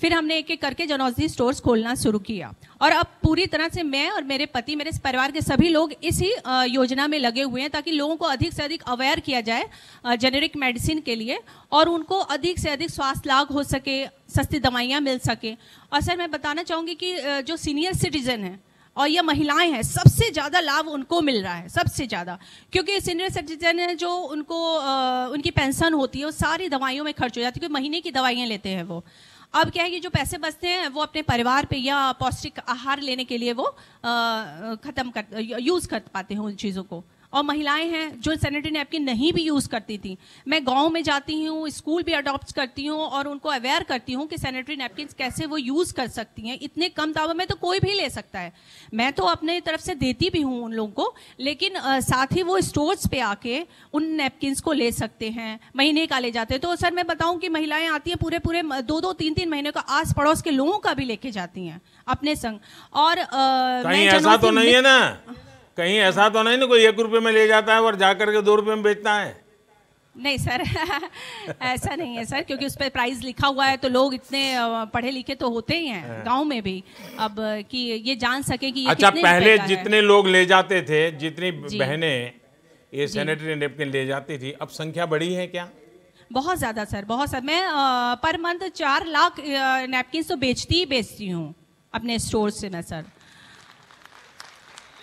H: फिर हमने एक एक करके जन औषधि स्टोर्स खोलना शुरू किया और अब पूरी तरह से मैं और मेरे पति मेरे परिवार के सभी लोग इसी योजना में लगे हुए हैं ताकि लोगों को अधिक से अधिक अवेयर किया जाए जेनेरिक मेडिसिन के लिए और उनको अधिक से अधिक स्वास्थ्य लाभ हो सके सस्ती दवाइयाँ मिल सके और सर मैं बताना चाहूँगी कि जो सीनियर सिटीजन है और ये महिलाएं हैं सबसे ज़्यादा लाभ उनको मिल रहा है सबसे ज़्यादा क्योंकि सीनियर सिटीजन है जो उनको आ, उनकी पेंशन होती है वो सारी दवाइयों में खर्च हो जाती है क्योंकि महीने की दवाइयाँ लेते हैं वो अब क्या है कि जो पैसे बचते हैं वो अपने परिवार पे या पौष्टिक आहार लेने के लिए वो ख़त्म कर यूज़ कर पाते हैं उन चीज़ों को और महिलाएं हैं जो सैनिटरी नैपकिन नहीं भी यूज़ करती थी मैं गांव में जाती हूँ स्कूल भी अडॉप्ट करती हूँ और उनको अवेयर करती हूँ कि सैनिटरी नैपकिन कैसे वो यूज़ कर सकती हैं इतने कम दामों में तो कोई भी ले सकता है मैं तो अपने तरफ से देती भी हूँ उन लोगों को लेकिन साथ ही वो स्टोर्स पे आके उन नैपकिन को ले सकते हैं महीने का ले जाते हैं तो सर मैं बताऊँ कि महिलाएं आती हैं पूरे पूरे दो दो तीन तीन महीने का आस पड़ोस के लोगों का भी लेके जाती हैं अपने संग और आ, ऐसा तो नहीं है ना
A: कहीं ऐसा तो नहीं ना कोई एक रुपये में ले जाता है और जा करके दो रुपये में बेचता है
H: नहीं सर (laughs) ऐसा नहीं है सर क्योंकि उस पर प्राइस लिखा हुआ है तो लोग इतने पढ़े लिखे तो होते ही हैं हाँ। गांव में भी अब कि ये जान सके कि ये अच्छा पहले जितने
A: लोग ले जाते थे जितनी बहनें ये सैनिटरी नेपकिन ले जाती थी अब संख्या बढ़ी है क्या
H: बहुत ज़्यादा सर बहुत सर मैं पर मंथ चार लाख नेपकिन तो बेचती ही बेचती हूँ अपने स्टोर से मैं सर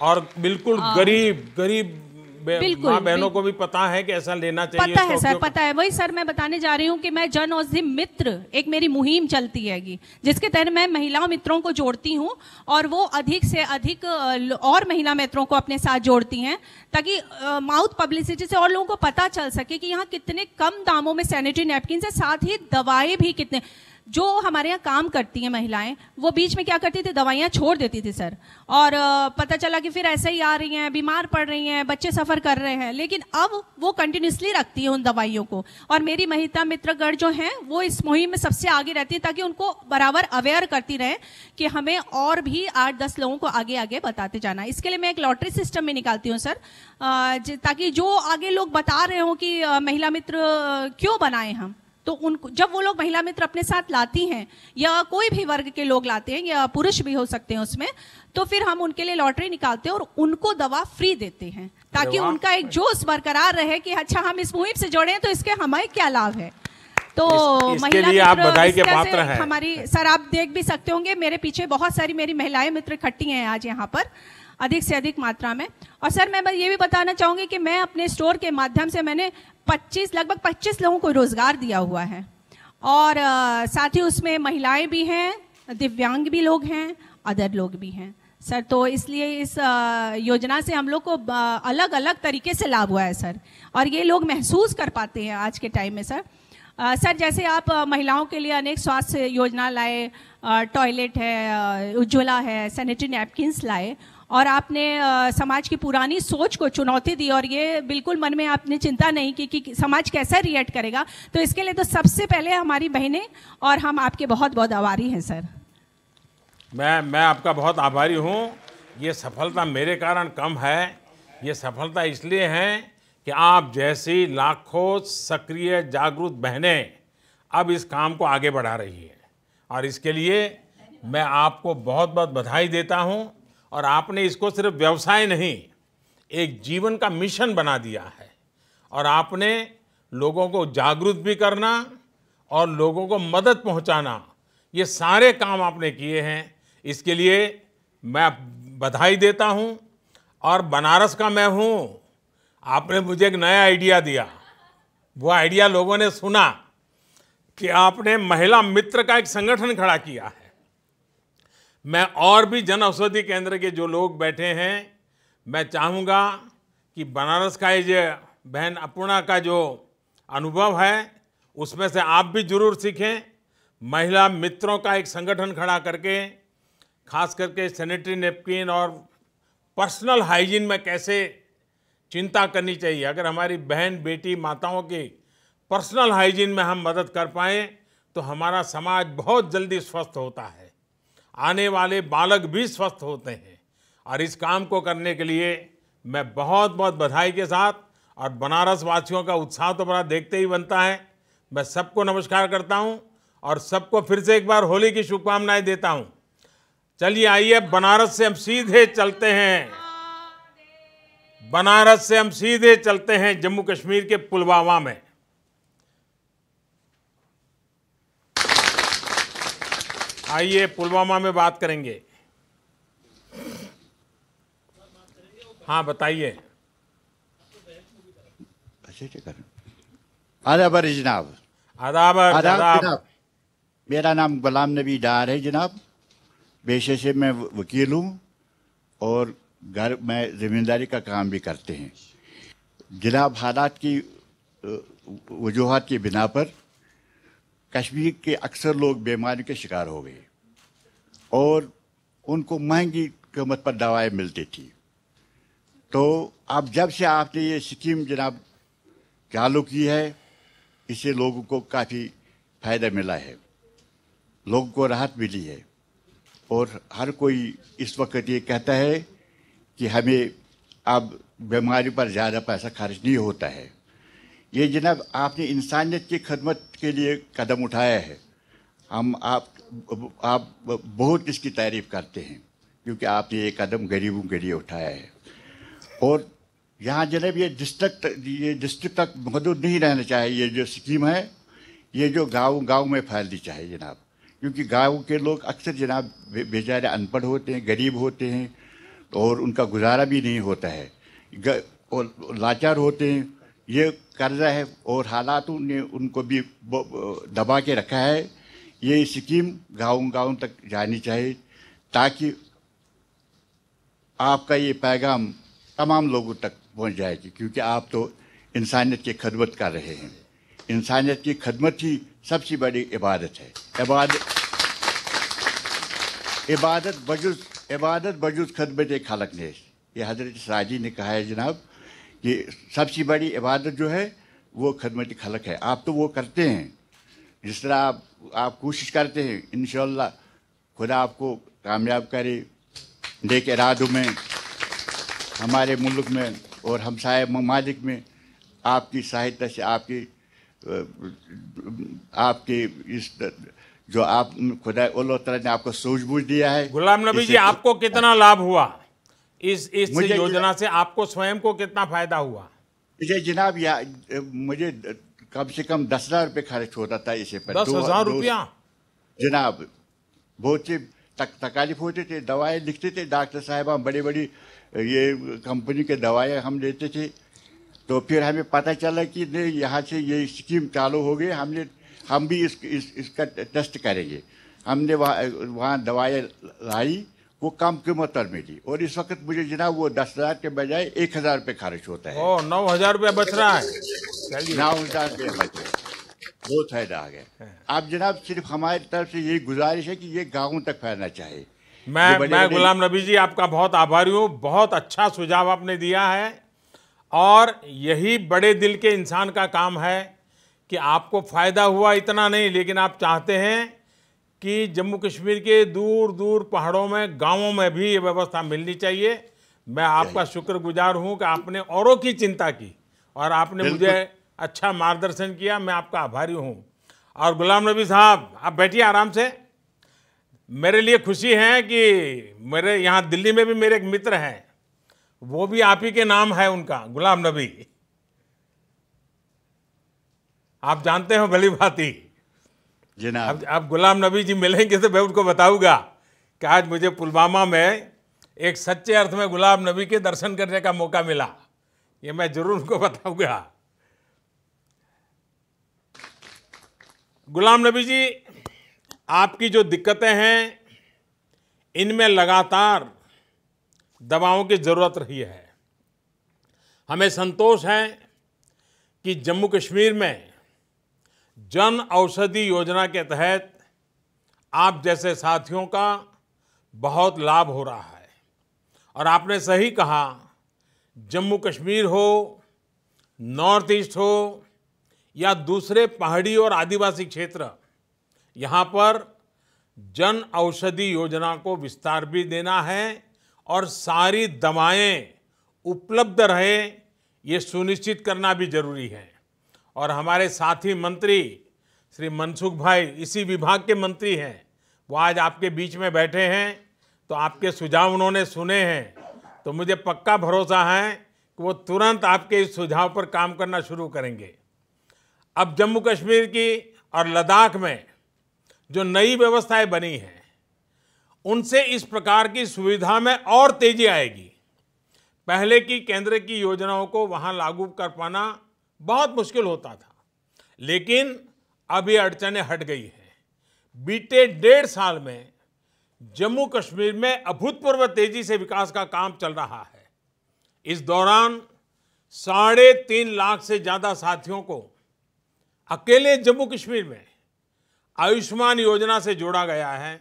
A: और बिल्कुल हाँ। गरीब गरीब बिल्कुल बहनों को भी पता है कि ऐसा लेना चाहिए पता है सर
H: पता है वही सर मैं बताने जा रही हूँ कि मैं जन औषधि मित्र एक मेरी मुहिम चलती है जिसके तहत मैं महिलाओं मित्रों को जोड़ती हूँ और वो अधिक से अधिक और महिला मित्रों को अपने साथ जोड़ती हैं ताकि माउथ पब्लिसिटी से और लोगों को पता चल सके कि यहाँ कितने कम दामों में सैनिटरी नेपकिन है साथ ही दवाएं भी कितने जो हमारे यहाँ काम करती हैं महिलाएं वो बीच में क्या करती थी दवाइयाँ छोड़ देती थी सर और पता चला कि फिर ऐसे ही आ रही हैं बीमार पड़ रही हैं बच्चे सफ़र कर रहे हैं लेकिन अब वो कंटिन्यूसली रखती हैं उन दवाइयों को और मेरी महिता मित्रगढ़ जो हैं वो इस मुहिम में सबसे आगे रहती है ताकि उनको बराबर अवेयर करती रहे कि हमें और भी आठ दस लोगों को आगे आगे बताते जाना इसके लिए मैं एक लॉटरी सिस्टम में निकालती हूँ सर ताकि जो आगे लोग बता रहे हों कि महिला मित्र क्यों बनाए हम तो उनको जब वो लोग महिला मित्र अपने साथ लाती हैं या कोई भी वर्ग के लोग लाते हैं या पुरुष भी हो सकते हैं उसमें तो फिर हम उनके लिए लॉटरी निकालते हैं और उनको दवा फ्री देते हैं ताकि उनका एक जोश बरकरार रहे कि अच्छा हम इस मुहिम से जुड़े तो इसके हमें क्या लाभ है तो इस, महिला लिए आप बधाई के पात्र हैं हमारी सर आप देख भी सकते होंगे मेरे पीछे बहुत सारी मेरी महिलाएं मित्र इकट्ठी हैं आज यहाँ पर अधिक से अधिक मात्रा में और सर मैं ये भी बताना चाहूंगी कि मैं अपने स्टोर के माध्यम से मैंने 25 लगभग 25 लोगों को रोजगार दिया हुआ है और आ, साथ ही उसमें महिलाएं भी हैं दिव्यांग भी लोग हैं अदर लोग भी हैं सर तो इसलिए इस आ, योजना से हम लोग को आ, अलग अलग तरीके से लाभ हुआ है सर और ये लोग महसूस कर पाते हैं आज के टाइम में सर सर जैसे आप महिलाओं के लिए अनेक स्वास्थ्य योजना लाए टॉयलेट है उज्ज्वला है सैनिटरी नैपकिन लाए और आपने समाज की पुरानी सोच को चुनौती दी और ये बिल्कुल मन में आपने चिंता नहीं की कि समाज कैसा रिएक्ट करेगा तो इसके लिए तो सबसे पहले हमारी बहनें और हम आपके बहुत बहुत आभारी हैं सर
A: मैं मैं आपका बहुत आभारी हूँ ये सफलता मेरे कारण कम है ये सफलता इसलिए है कि आप जैसी लाखों सक्रिय जागरूक बहनें अब इस काम को आगे बढ़ा रही है और इसके लिए मैं आपको बहुत बहुत बधाई देता हूँ और आपने इसको सिर्फ व्यवसाय नहीं एक जीवन का मिशन बना दिया है और आपने लोगों को जागरूक भी करना और लोगों को मदद पहुंचाना ये सारे काम आपने किए हैं इसके लिए मैं बधाई देता हूं और बनारस का मैं हूं आपने मुझे एक नया आइडिया दिया वो आइडिया लोगों ने सुना कि आपने महिला मित्र का एक संगठन खड़ा किया है मैं और भी जन औषधि केंद्र के जो लोग बैठे हैं मैं चाहूँगा कि बनारस का ये बहन अपूर्णा का जो अनुभव है उसमें से आप भी जरूर सीखें महिला मित्रों का एक संगठन खड़ा करके खास करके सैनिटरी नेपकिन और पर्सनल हाइजीन में कैसे चिंता करनी चाहिए अगर हमारी बहन बेटी माताओं की पर्सनल हाइजीन में हम मदद कर पाएँ तो हमारा समाज बहुत जल्दी स्वस्थ होता है आने वाले बालक भी स्वस्थ होते हैं और इस काम को करने के लिए मैं बहुत बहुत बधाई के साथ और बनारस वासियों का उत्साह तो बड़ा देखते ही बनता है मैं सबको नमस्कार करता हूँ और सबको फिर से एक बार होली की शुभकामनाएं देता हूँ चलिए आइए बनारस से हम सीधे चलते हैं बनारस से हम सीधे चलते हैं जम्मू कश्मीर के पुलवामा में आइए पुलवामा में बात करेंगे हाँ बताइए
B: अरे अच्छा, जनाब
A: आदाब जनाब
B: मेरा नाम गुलाम नबी डार है जनाब पेशे से मैं वकील हूँ और घर में ज़मींदारी का काम भी करते हैं जनाब हालात की वजूहत की बिना पर कश्मीर के अक्सर लोग बीमारी के शिकार हो गए और उनको महंगी कीमत पर दवाएं मिलती थी तो अब जब से आपने ये स्कीम जनाब चालू की है इससे लोगों को काफ़ी फ़ायदा मिला है लोगों को राहत मिली है और हर कोई इस वक्त ये कहता है कि हमें अब बीमारी पर ज़्यादा पैसा खर्च नहीं होता है ये जनाब आपने इंसानियत की खदमत के लिए कदम उठाया है हम आप आप बहुत इसकी तारीफ करते हैं क्योंकि आपने ये कदम गरीबों के लिए उठाया है और यहाँ जनाब ये डिस्ट्रिक्ट ये डिस्ट्रिक्ट तक महदूद नहीं रहना चाहिए ये जो स्कीम है ये जो गांव गांव में फैलनी चाहिए जनाब क्योंकि गांव के लोग अक्सर जनाब बेचारे अनपढ़ होते हैं गरीब होते हैं और उनका गुजारा भी नहीं होता है और लाचार होते हैं ये कर रहे हैं और हालात ने उनको भी दबा के रखा है ये स्कीम गाँव गाँव तक जानी चाहिए ताकि आपका ये पैगाम तमाम लोगों तक पहुंच जाएगी क्योंकि आप तो इंसानियत की खदमत कर रहे हैं इंसानियत की खदमत ही सबसे बड़ी इबादत है इबादत इबादत बजुज इबादत बजुज खदमत खालक ने ये हजरत साजी ने कहा है जनाब कि सबसे बड़ी इबादत जो है वो खदमत खलक है आप तो वो करते हैं जिस तरह आप आप कोशिश करते हैं इन खुदा आपको कामयाब करे नेक इरादों में हमारे मुल्क में और हमसाय ममालिक में आपकी सहायता से आपकी आपके इस जो आप खुदा ने आपको सूझबूझ दिया है गुलाम नबी जी आपको
A: कितना लाभ हुआ इस इस योजना से आपको स्वयं को कितना फायदा हुआ
B: मुझे जनाब या मुझे कम से कम दस हजार रुपये खर्च होता था इसे पर दस हजार रुपया जनाब बहुत से तक तकालीफ होते थे दवाएं लिखते थे डॉक्टर साहब हम बड़ी बड़ी ये कंपनी के दवाएं हम लेते थे तो फिर हमें पता चला कि नहीं यहाँ से ये स्कीम चालू हो गई हमने हम भी इस, इस इसका टेस्ट करेंगे हमने वहाँ वहाँ दवाएँ लाई वो कम की मतलब मिली और इस वक्त मुझे जनाब वो दस हजार के बजाय एक हजार रुपये खारिज होता है
A: ओ, नौ हजार रुपया बच रहा है नौ हजार रुपया बच रहा
B: बहुत फायदा आ गया हाँ। आप जनाब सिर्फ हमारी तरफ से यही गुजारिश है कि ये गाँव तक फैलना चाहिए मैं मैं गुलाम
A: नबी जी आपका बहुत आभारी हूँ बहुत अच्छा सुझाव आपने दिया है और यही बड़े दिल के इंसान का काम है कि आपको फ़ायदा हुआ इतना नहीं लेकिन आप चाहते हैं कि जम्मू कश्मीर के दूर दूर पहाड़ों में गांवों में भी ये व्यवस्था मिलनी चाहिए मैं आपका शुक्रगुजार हूं कि आपने औरों की चिंता की और आपने मुझे अच्छा मार्गदर्शन किया मैं आपका आभारी हूं और गुलाम नबी साहब आप बैठिए आराम से मेरे लिए खुशी है कि मेरे यहाँ दिल्ली में भी मेरे एक मित्र हैं वो भी आप ही के नाम है उनका गुलाम नबी आप जानते हो भली भाती जनाब अब आप गुलाम नबी जी मिलेंगे तो मैं उनको बताऊंगा कि आज मुझे पुलवामा में एक सच्चे अर्थ में गुलाम नबी के दर्शन करने का मौका मिला ये मैं जरूर उनको बताऊंगा गुलाम नबी जी आपकी जो दिक्कतें हैं इनमें लगातार दवाओं की ज़रूरत रही है हमें संतोष है कि जम्मू कश्मीर में जन औषधि योजना के तहत आप जैसे साथियों का बहुत लाभ हो रहा है और आपने सही कहा जम्मू कश्मीर हो नॉर्थ ईस्ट हो या दूसरे पहाड़ी और आदिवासी क्षेत्र यहाँ पर जन औषधि योजना को विस्तार भी देना है और सारी दवाएं उपलब्ध रहे ये सुनिश्चित करना भी जरूरी है और हमारे साथी मंत्री श्री मनसुख भाई इसी विभाग के मंत्री हैं वो आज आपके बीच में बैठे हैं तो आपके सुझाव उन्होंने सुने हैं तो मुझे पक्का भरोसा है कि वो तुरंत आपके इस सुझाव पर काम करना शुरू करेंगे अब जम्मू कश्मीर की और लद्दाख में जो नई व्यवस्थाएं बनी हैं उनसे इस प्रकार की सुविधा में और तेजी आएगी पहले की केंद्र की योजनाओं को वहां लागू कर पाना बहुत मुश्किल होता था लेकिन अब ये अड़चने हट गई हैं बीते डेढ़ साल में जम्मू कश्मीर में अभूतपूर्व तेजी से विकास का काम चल रहा है इस दौरान साढ़े तीन लाख से ज़्यादा साथियों को अकेले जम्मू कश्मीर में आयुष्मान योजना से जोड़ा गया है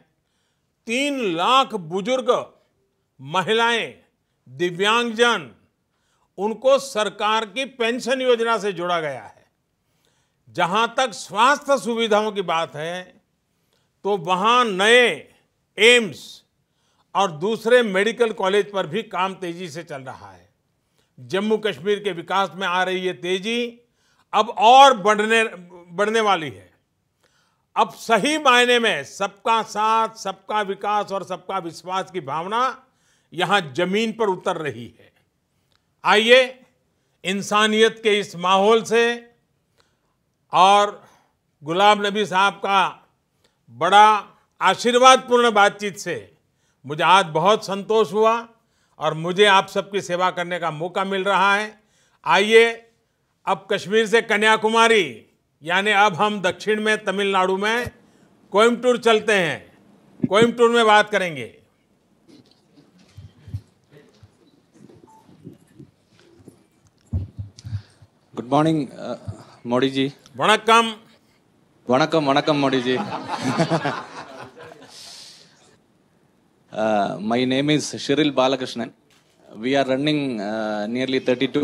A: तीन लाख बुजुर्ग महिलाएं दिव्यांगजन उनको सरकार की पेंशन योजना से जोड़ा गया है जहां तक स्वास्थ्य सुविधाओं की बात है तो वहां नए एम्स और दूसरे मेडिकल कॉलेज पर भी काम तेजी से चल रहा है जम्मू कश्मीर के विकास में आ रही ये तेजी अब और बढ़ने बढ़ने वाली है अब सही मायने में सबका साथ सबका विकास और सबका विश्वास की भावना यहाँ जमीन पर उतर रही है आइए इंसानियत के इस माहौल से और गुलाम नबी साहब का बड़ा आशीर्वादपूर्ण बातचीत से मुझे आज बहुत संतोष हुआ और मुझे आप सबकी सेवा करने का मौका मिल रहा है आइए अब कश्मीर से कन्याकुमारी यानी अब हम दक्षिण में तमिलनाडु में कोयम्बटूर चलते हैं कोयम्बटूर में बात करेंगे
I: morning, uh, Modi ji. Vanakkam. Vanakkam, vanakkam, Modi ji. (laughs) Uh, my name is Shiril Balakrishnan. We are running uh, nearly 32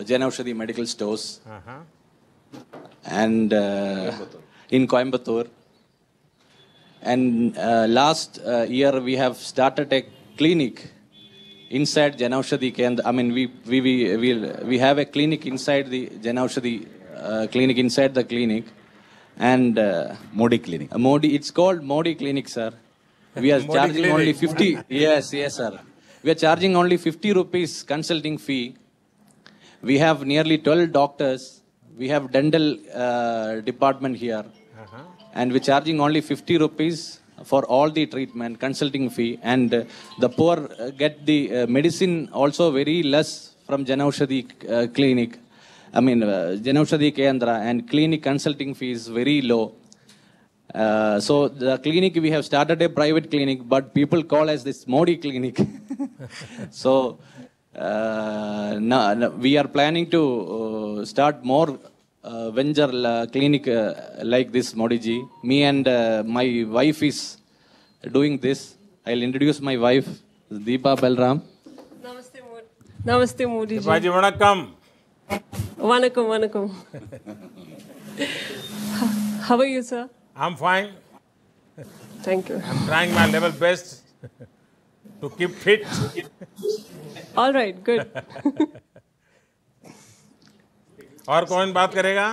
I: Janavshadi medical stores. Uh-huh. And uh, in Coimbatore. And last year, we have started a clinic inside Janaushadhi Kendra. I mean, we we we we we have a clinic inside the Janaushadhi uh, clinic inside the clinic, and uh, Modi clinic. Uh, Modi, it's called Modi clinic, sir. (laughs) We are charging clinic. only fifty. Yes, yes, sir. We are charging only fifty rupees consulting fee. We have nearly twelve doctors. We have dental uh, department here, uh-huh. and we're charging only fifty rupees for all the treatment, consulting fee, and uh, the poor uh, get the uh, medicine also very less from Janaushadhi clinic. I mean, uh, Janaushadhi Kendra and clinic consulting fee is very low. Uh, so the clinic we have started a private clinic, but people call as this Modi clinic. (laughs) so uh, no, no, we are planning to uh, start more uh, venture clinic uh, like this, Modi ji. Me and uh, my wife is doing this. I'll introduce my wife, Deepa Balram. Namaste,
A: Modi. Namaste, Modi ji. Deepaji, vanakkam. Vanakkam, vanakkam. How are you, sir? I'm fine. Thank you. I'm trying my level best to keep fit. All right, good. और कौन बात करेगा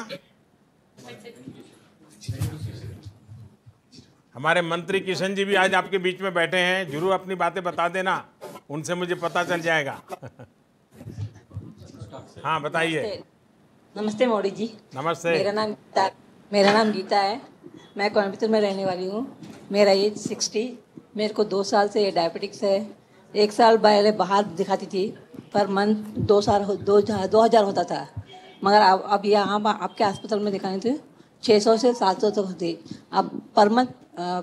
A: हमारे मंत्री किशन जी भी आज आपके बीच में बैठे हैं जरूर अपनी बातें बता देना उनसे मुझे पता चल जाएगा हाँ बताइए नमस्ते मोदी जी नमस्ते मेरा नाम
J: गीता मेरा नाम गीता है मैं कोयम्बतूर में रहने वाली हूँ मेरा एज सिक्सटी मेरे को दो साल से ये डायबिटिक्स है एक साल पहले बाहर दिखाती थी पर मंथ दो साल दो, दो हजार होता था मगर अब अब यहाँ आपके अस्पताल में दिखाने थे छः सौ से सात सौ तक होती अब per month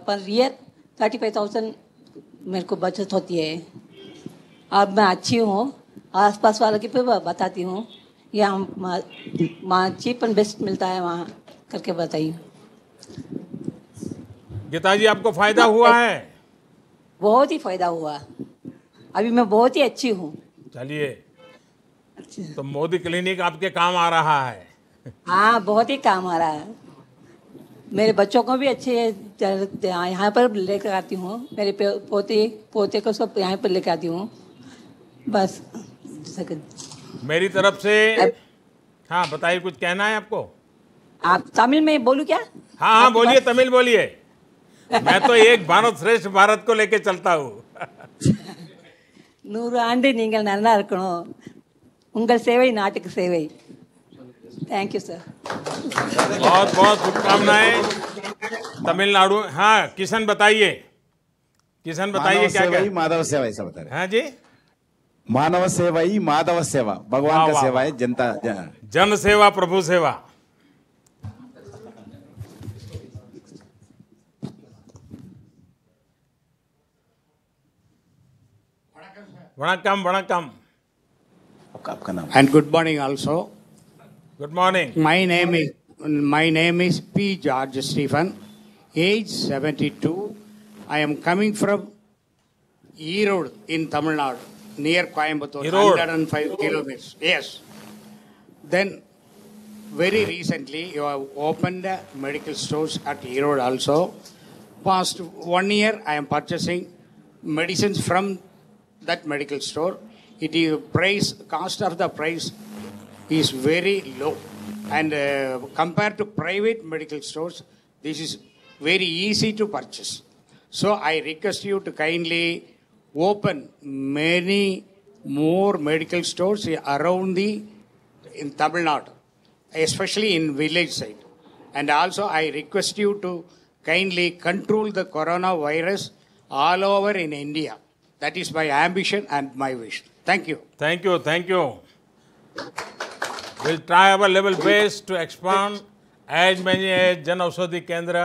J: per year thirty five thousand मेरे को बचत होती है अब मैं अच्छी हूँ आस पास वालों की भी बताती हूँ यहाँ वहाँ चीप एंड बेस्ट मिलता है वहाँ करके बताइए
A: गीता जी आपको फायदा हुआ है
J: बहुत ही फायदा हुआ अभी मैं बहुत ही अच्छी हूँ
A: चलिए तो मोदी क्लिनिक आपके काम आ रहा है
J: हाँ बहुत ही काम आ रहा है मेरे बच्चों को भी अच्छे यहाँ पर लेकर आती हूँ मेरे पोते पोते को सब यहाँ पर लेकर आती हूँ बस
A: मेरी तरफ से हाँ बताइए कुछ कहना है आपको आप
J: तमिल में बोलू क्या
A: हाँ हाँ बोलिए तमिल बोलिए
J: मैं तो एक
A: भारत श्रेष्ठ भारत को लेके चलता हूँ
J: नूर ஆண்டு நீங்கள் உங்கள் சேவை நாட்டுக்கு சேவை थैंक
A: यू सर बहुत बहुत शुभकामनाएं तमिलनाडु हाँ किशन बताइए किशन बताइए क्या क्या
B: माधव सेवा ऐसा बता रहे हाँ जी मानव सेवा ही माधव सेवा भगवान का सेवा है जनता
A: जन सेवा प्रभु सेवा vanakkam vanakkam And good morning also. Good morning.
G: My name is my name is P. George Stephen, age 72. I am coming from Erode in Tamil Nadu, near Coimbatore, 105 kilometers. Yes. Then, very recently, you have opened medical stores at Erode also. Past one year, I am purchasing medicines from that medical store it is price cost of the price is very low and uh, compared to private medical stores this is very easy to purchase so i request you to kindly open many more medical stores around the in tamil nadu especially in village side and also i request you to kindly control the coronavirus all over in india that is my ambition and my wish
A: Thank you. Thank you. Thank you. We'll try our level best to expand as many as Jan Aushadhi Kendra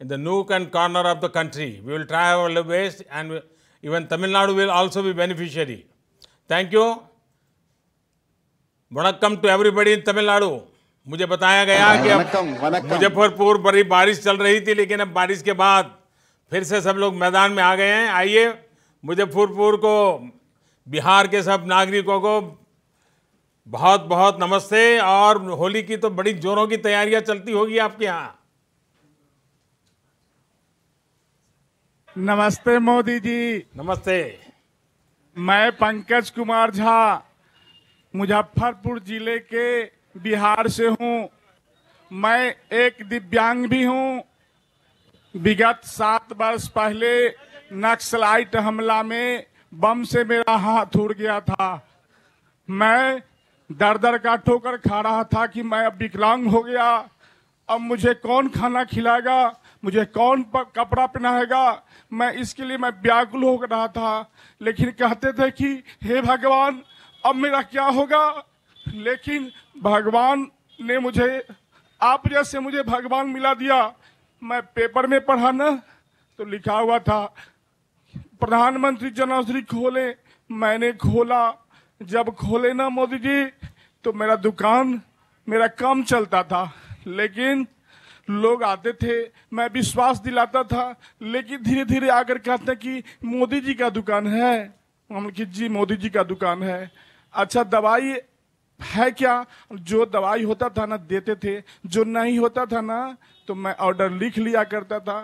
A: in the nook and corner of the country. We will try our level best and even Tamil Nadu will also be beneficiary. Thank you. Vanakkam to everybody in Tamil Nadu मुझे बताया गया कि अब मुजफ्फरपुर बड़ी बारिश चल रही थी लेकिन अब बारिश के बाद फिर से सब लोग मैदान में आ गए हैं आइए मुजफ्फरपुर को बिहार के सब नागरिकों को बहुत बहुत नमस्ते और होली की तो बड़ी जोरों की तैयारियां चलती होगी आपके यहाँ
K: नमस्ते मोदी जी नमस्ते मैं पंकज कुमार झा मुजफ्फरपुर जिले के बिहार से हूँ मैं एक दिव्यांग भी हूँ विगत सात वर्ष पहले नक्सलाइट हमला में बम से मेरा हाथ उड़ गया था मैं दर दर का ठोकर खा रहा था कि मैं अब विकलांग हो गया अब मुझे कौन खाना खिलाएगा मुझे कौन कपड़ा पहनाएगा मैं इसके लिए मैं व्याकुल हो रहा था लेकिन कहते थे कि हे भगवान अब मेरा क्या होगा लेकिन भगवान ने मुझे आप जैसे मुझे भगवान मिला दिया मैं पेपर में पढ़ा ना तो लिखा हुआ था प्रधानमंत्री जन औषधि खोले मैंने खोला जब खोले ना मोदी जी तो मेरा दुकान मेरा काम चलता था लेकिन लोग आते थे मैं विश्वास दिलाता था लेकिन धीरे धीरे आकर कहते हैं कि मोदी जी का दुकान है हम कि जी मोदी जी का दुकान है अच्छा दवाई है क्या जो दवाई होता था ना देते थे जो नहीं होता था ना तो मैं ऑर्डर लिख लिया करता था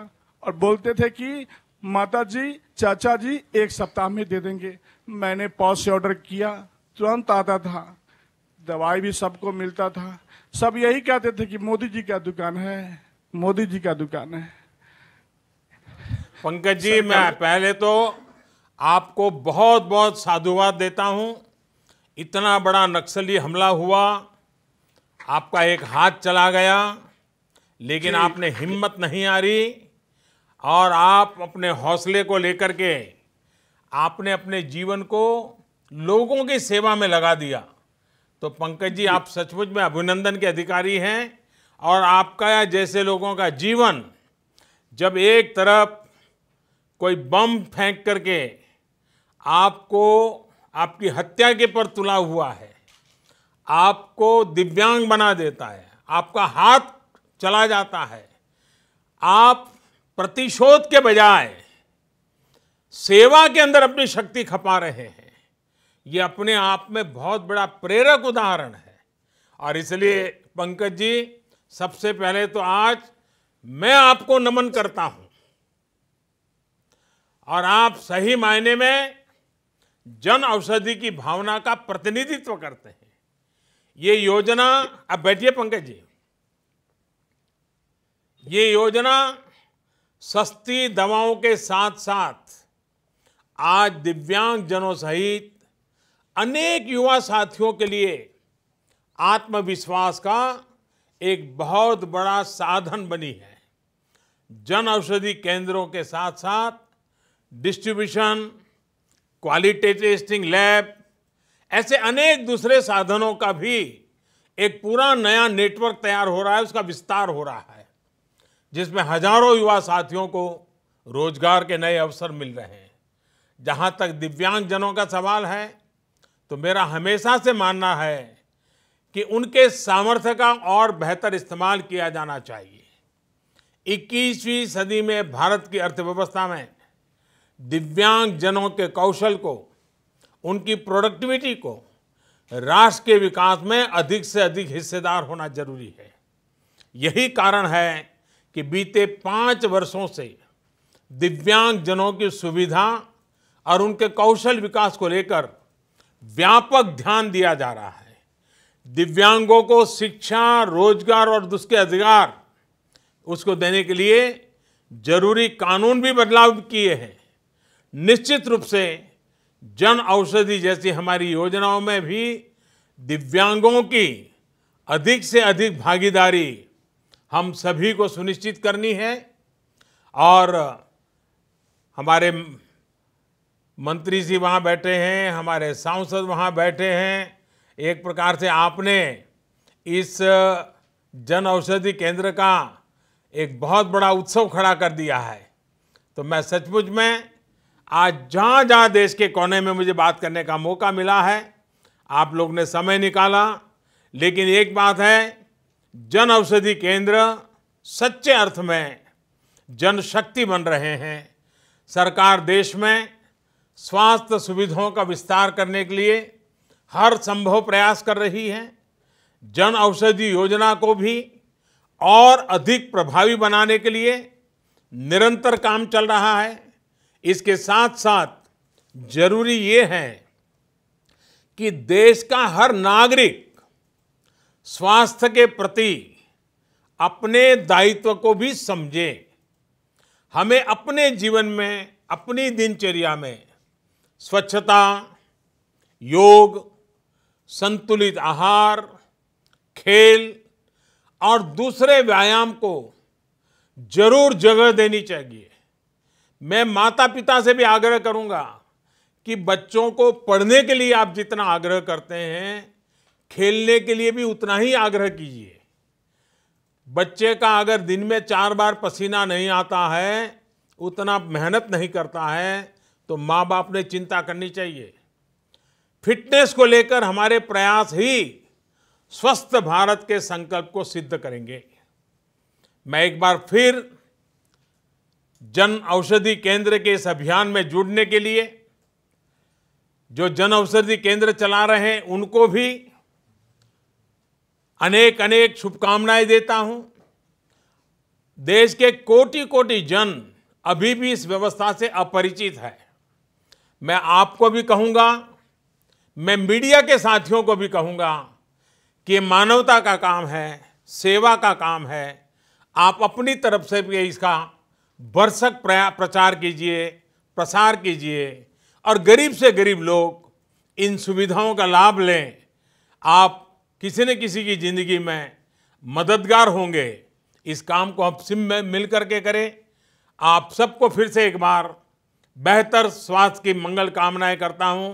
K: और बोलते थे कि माता जी चाचा जी एक सप्ताह में दे देंगे मैंने पॉज से ऑर्डर किया तुरंत आता था दवाई भी सबको मिलता था सब यही कहते थे कि मोदी जी का दुकान है मोदी जी का दुकान है
A: पंकज जी मैं पहले तो आपको बहुत बहुत साधुवाद देता हूं इतना बड़ा नक्सली हमला हुआ आपका एक हाथ चला गया लेकिन आपने हिम्मत नहीं हारी और आप अपने हौसले को लेकर के आपने अपने जीवन को लोगों की सेवा में लगा दिया तो पंकज जी आप सचमुच में अभिनंदन के अधिकारी हैं और आपका या जैसे लोगों का जीवन जब एक तरफ कोई बम फेंक करके आपको आपकी हत्या के पर तुला हुआ है आपको दिव्यांग बना देता है आपका हाथ चला जाता है आप प्रतिशोध के बजाय सेवा के अंदर अपनी शक्ति खपा रहे हैं ये अपने आप में बहुत बड़ा प्रेरक उदाहरण है और इसलिए पंकज जी सबसे पहले तो आज मैं आपको नमन करता हूं और आप सही मायने में जन औषधि की भावना का प्रतिनिधित्व करते हैं ये योजना अब बैठिए पंकज जी ये योजना सस्ती दवाओं के साथ साथ आज दिव्यांगजनों सहित अनेक युवा साथियों के लिए आत्मविश्वास का एक बहुत बड़ा साधन बनी है जन औषधि केंद्रों के साथ साथ डिस्ट्रीब्यूशन क्वालिटी टेस्टिंग लैब ऐसे अनेक दूसरे साधनों का भी एक पूरा नया नेटवर्क तैयार हो रहा है उसका विस्तार हो रहा है जिसमें हजारों युवा साथियों को रोजगार के नए अवसर मिल रहे हैं जहाँ तक दिव्यांगजनों का सवाल है तो मेरा हमेशा से मानना है कि उनके सामर्थ्य का और बेहतर इस्तेमाल किया जाना चाहिए 21वीं सदी में भारत की अर्थव्यवस्था में दिव्यांगजनों के कौशल को उनकी प्रोडक्टिविटी को राष्ट्र के विकास में अधिक से अधिक हिस्सेदार होना जरूरी है यही कारण है कि बीते पाँच वर्षों से दिव्यांगजनों की सुविधा और उनके कौशल विकास को लेकर व्यापक ध्यान दिया जा रहा है दिव्यांगों को शिक्षा रोजगार और उसके अधिकार उसको देने के लिए जरूरी कानून भी बदलाव किए हैं निश्चित रूप से जन औषधि जैसी हमारी योजनाओं में भी दिव्यांगों की अधिक से अधिक भागीदारी हम सभी को सुनिश्चित करनी है और हमारे मंत्री जी वहाँ बैठे हैं हमारे सांसद वहाँ बैठे हैं एक प्रकार से आपने इस जन औषधि केंद्र का एक बहुत बड़ा उत्सव खड़ा कर दिया है तो मैं सचमुच में आज जहाँ जहाँ देश के कोने में मुझे बात करने का मौका मिला है आप लोग ने समय निकाला लेकिन एक बात है जन औषधि केंद्र सच्चे अर्थ में जनशक्ति बन रहे हैं सरकार देश में स्वास्थ्य सुविधाओं का विस्तार करने के लिए हर संभव प्रयास कर रही है जन औषधि योजना को भी और अधिक प्रभावी बनाने के लिए निरंतर काम चल रहा है इसके साथ साथ जरूरी ये है कि देश का हर नागरिक स्वास्थ्य के प्रति अपने दायित्व को भी समझें हमें अपने जीवन में अपनी दिनचर्या में स्वच्छता योग संतुलित आहार खेल और दूसरे व्यायाम को जरूर जगह देनी चाहिए मैं माता पिता से भी आग्रह करूंगा कि बच्चों को पढ़ने के लिए आप जितना आग्रह करते हैं खेलने के लिए भी उतना ही आग्रह कीजिए बच्चे का अगर दिन में चार बार पसीना नहीं आता है उतना मेहनत नहीं करता है तो माँ बाप ने चिंता करनी चाहिए फिटनेस को लेकर हमारे प्रयास ही स्वस्थ भारत के संकल्प को सिद्ध करेंगे मैं एक बार फिर जन औषधि केंद्र के इस अभियान में जुड़ने के लिए जो जन औषधि केंद्र चला रहे हैं उनको भी अनेक अनेक शुभकामनाएं देता हूं देश के कोटि कोटि जन अभी भी इस व्यवस्था से अपरिचित है मैं आपको भी कहूंगा मैं मीडिया के साथियों को भी कहूंगा कि मानवता का काम है सेवा का काम है आप अपनी तरफ से भी इसका भरसक प्रचार कीजिए प्रसार कीजिए और गरीब से गरीब लोग इन सुविधाओं का लाभ लें आप किसी न किसी की ज़िंदगी में मददगार होंगे इस काम को हम सिम में मिल करके करें आप सबको फिर से एक बार बेहतर स्वास्थ्य की मंगल कामनाएं करता हूं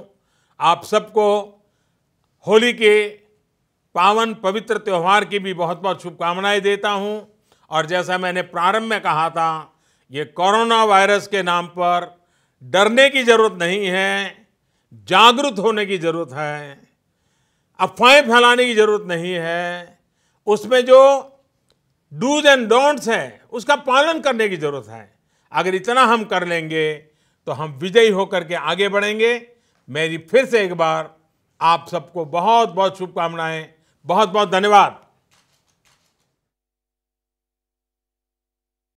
A: आप सबको होली के पावन पवित्र त्यौहार की भी बहुत बहुत शुभकामनाएं देता हूं और जैसा मैंने प्रारंभ में कहा था ये कोरोना वायरस के नाम पर डरने की ज़रूरत नहीं है जागरूक होने की ज़रूरत है अफवाहें फैलाने की जरूरत नहीं है उसमें जो डूज एंड डोंट्स हैं उसका पालन करने की जरूरत है अगर इतना हम कर लेंगे तो हम विजयी होकर के आगे बढ़ेंगे मेरी फिर से एक बार आप सबको बहुत बहुत शुभकामनाएं बहुत बहुत धन्यवाद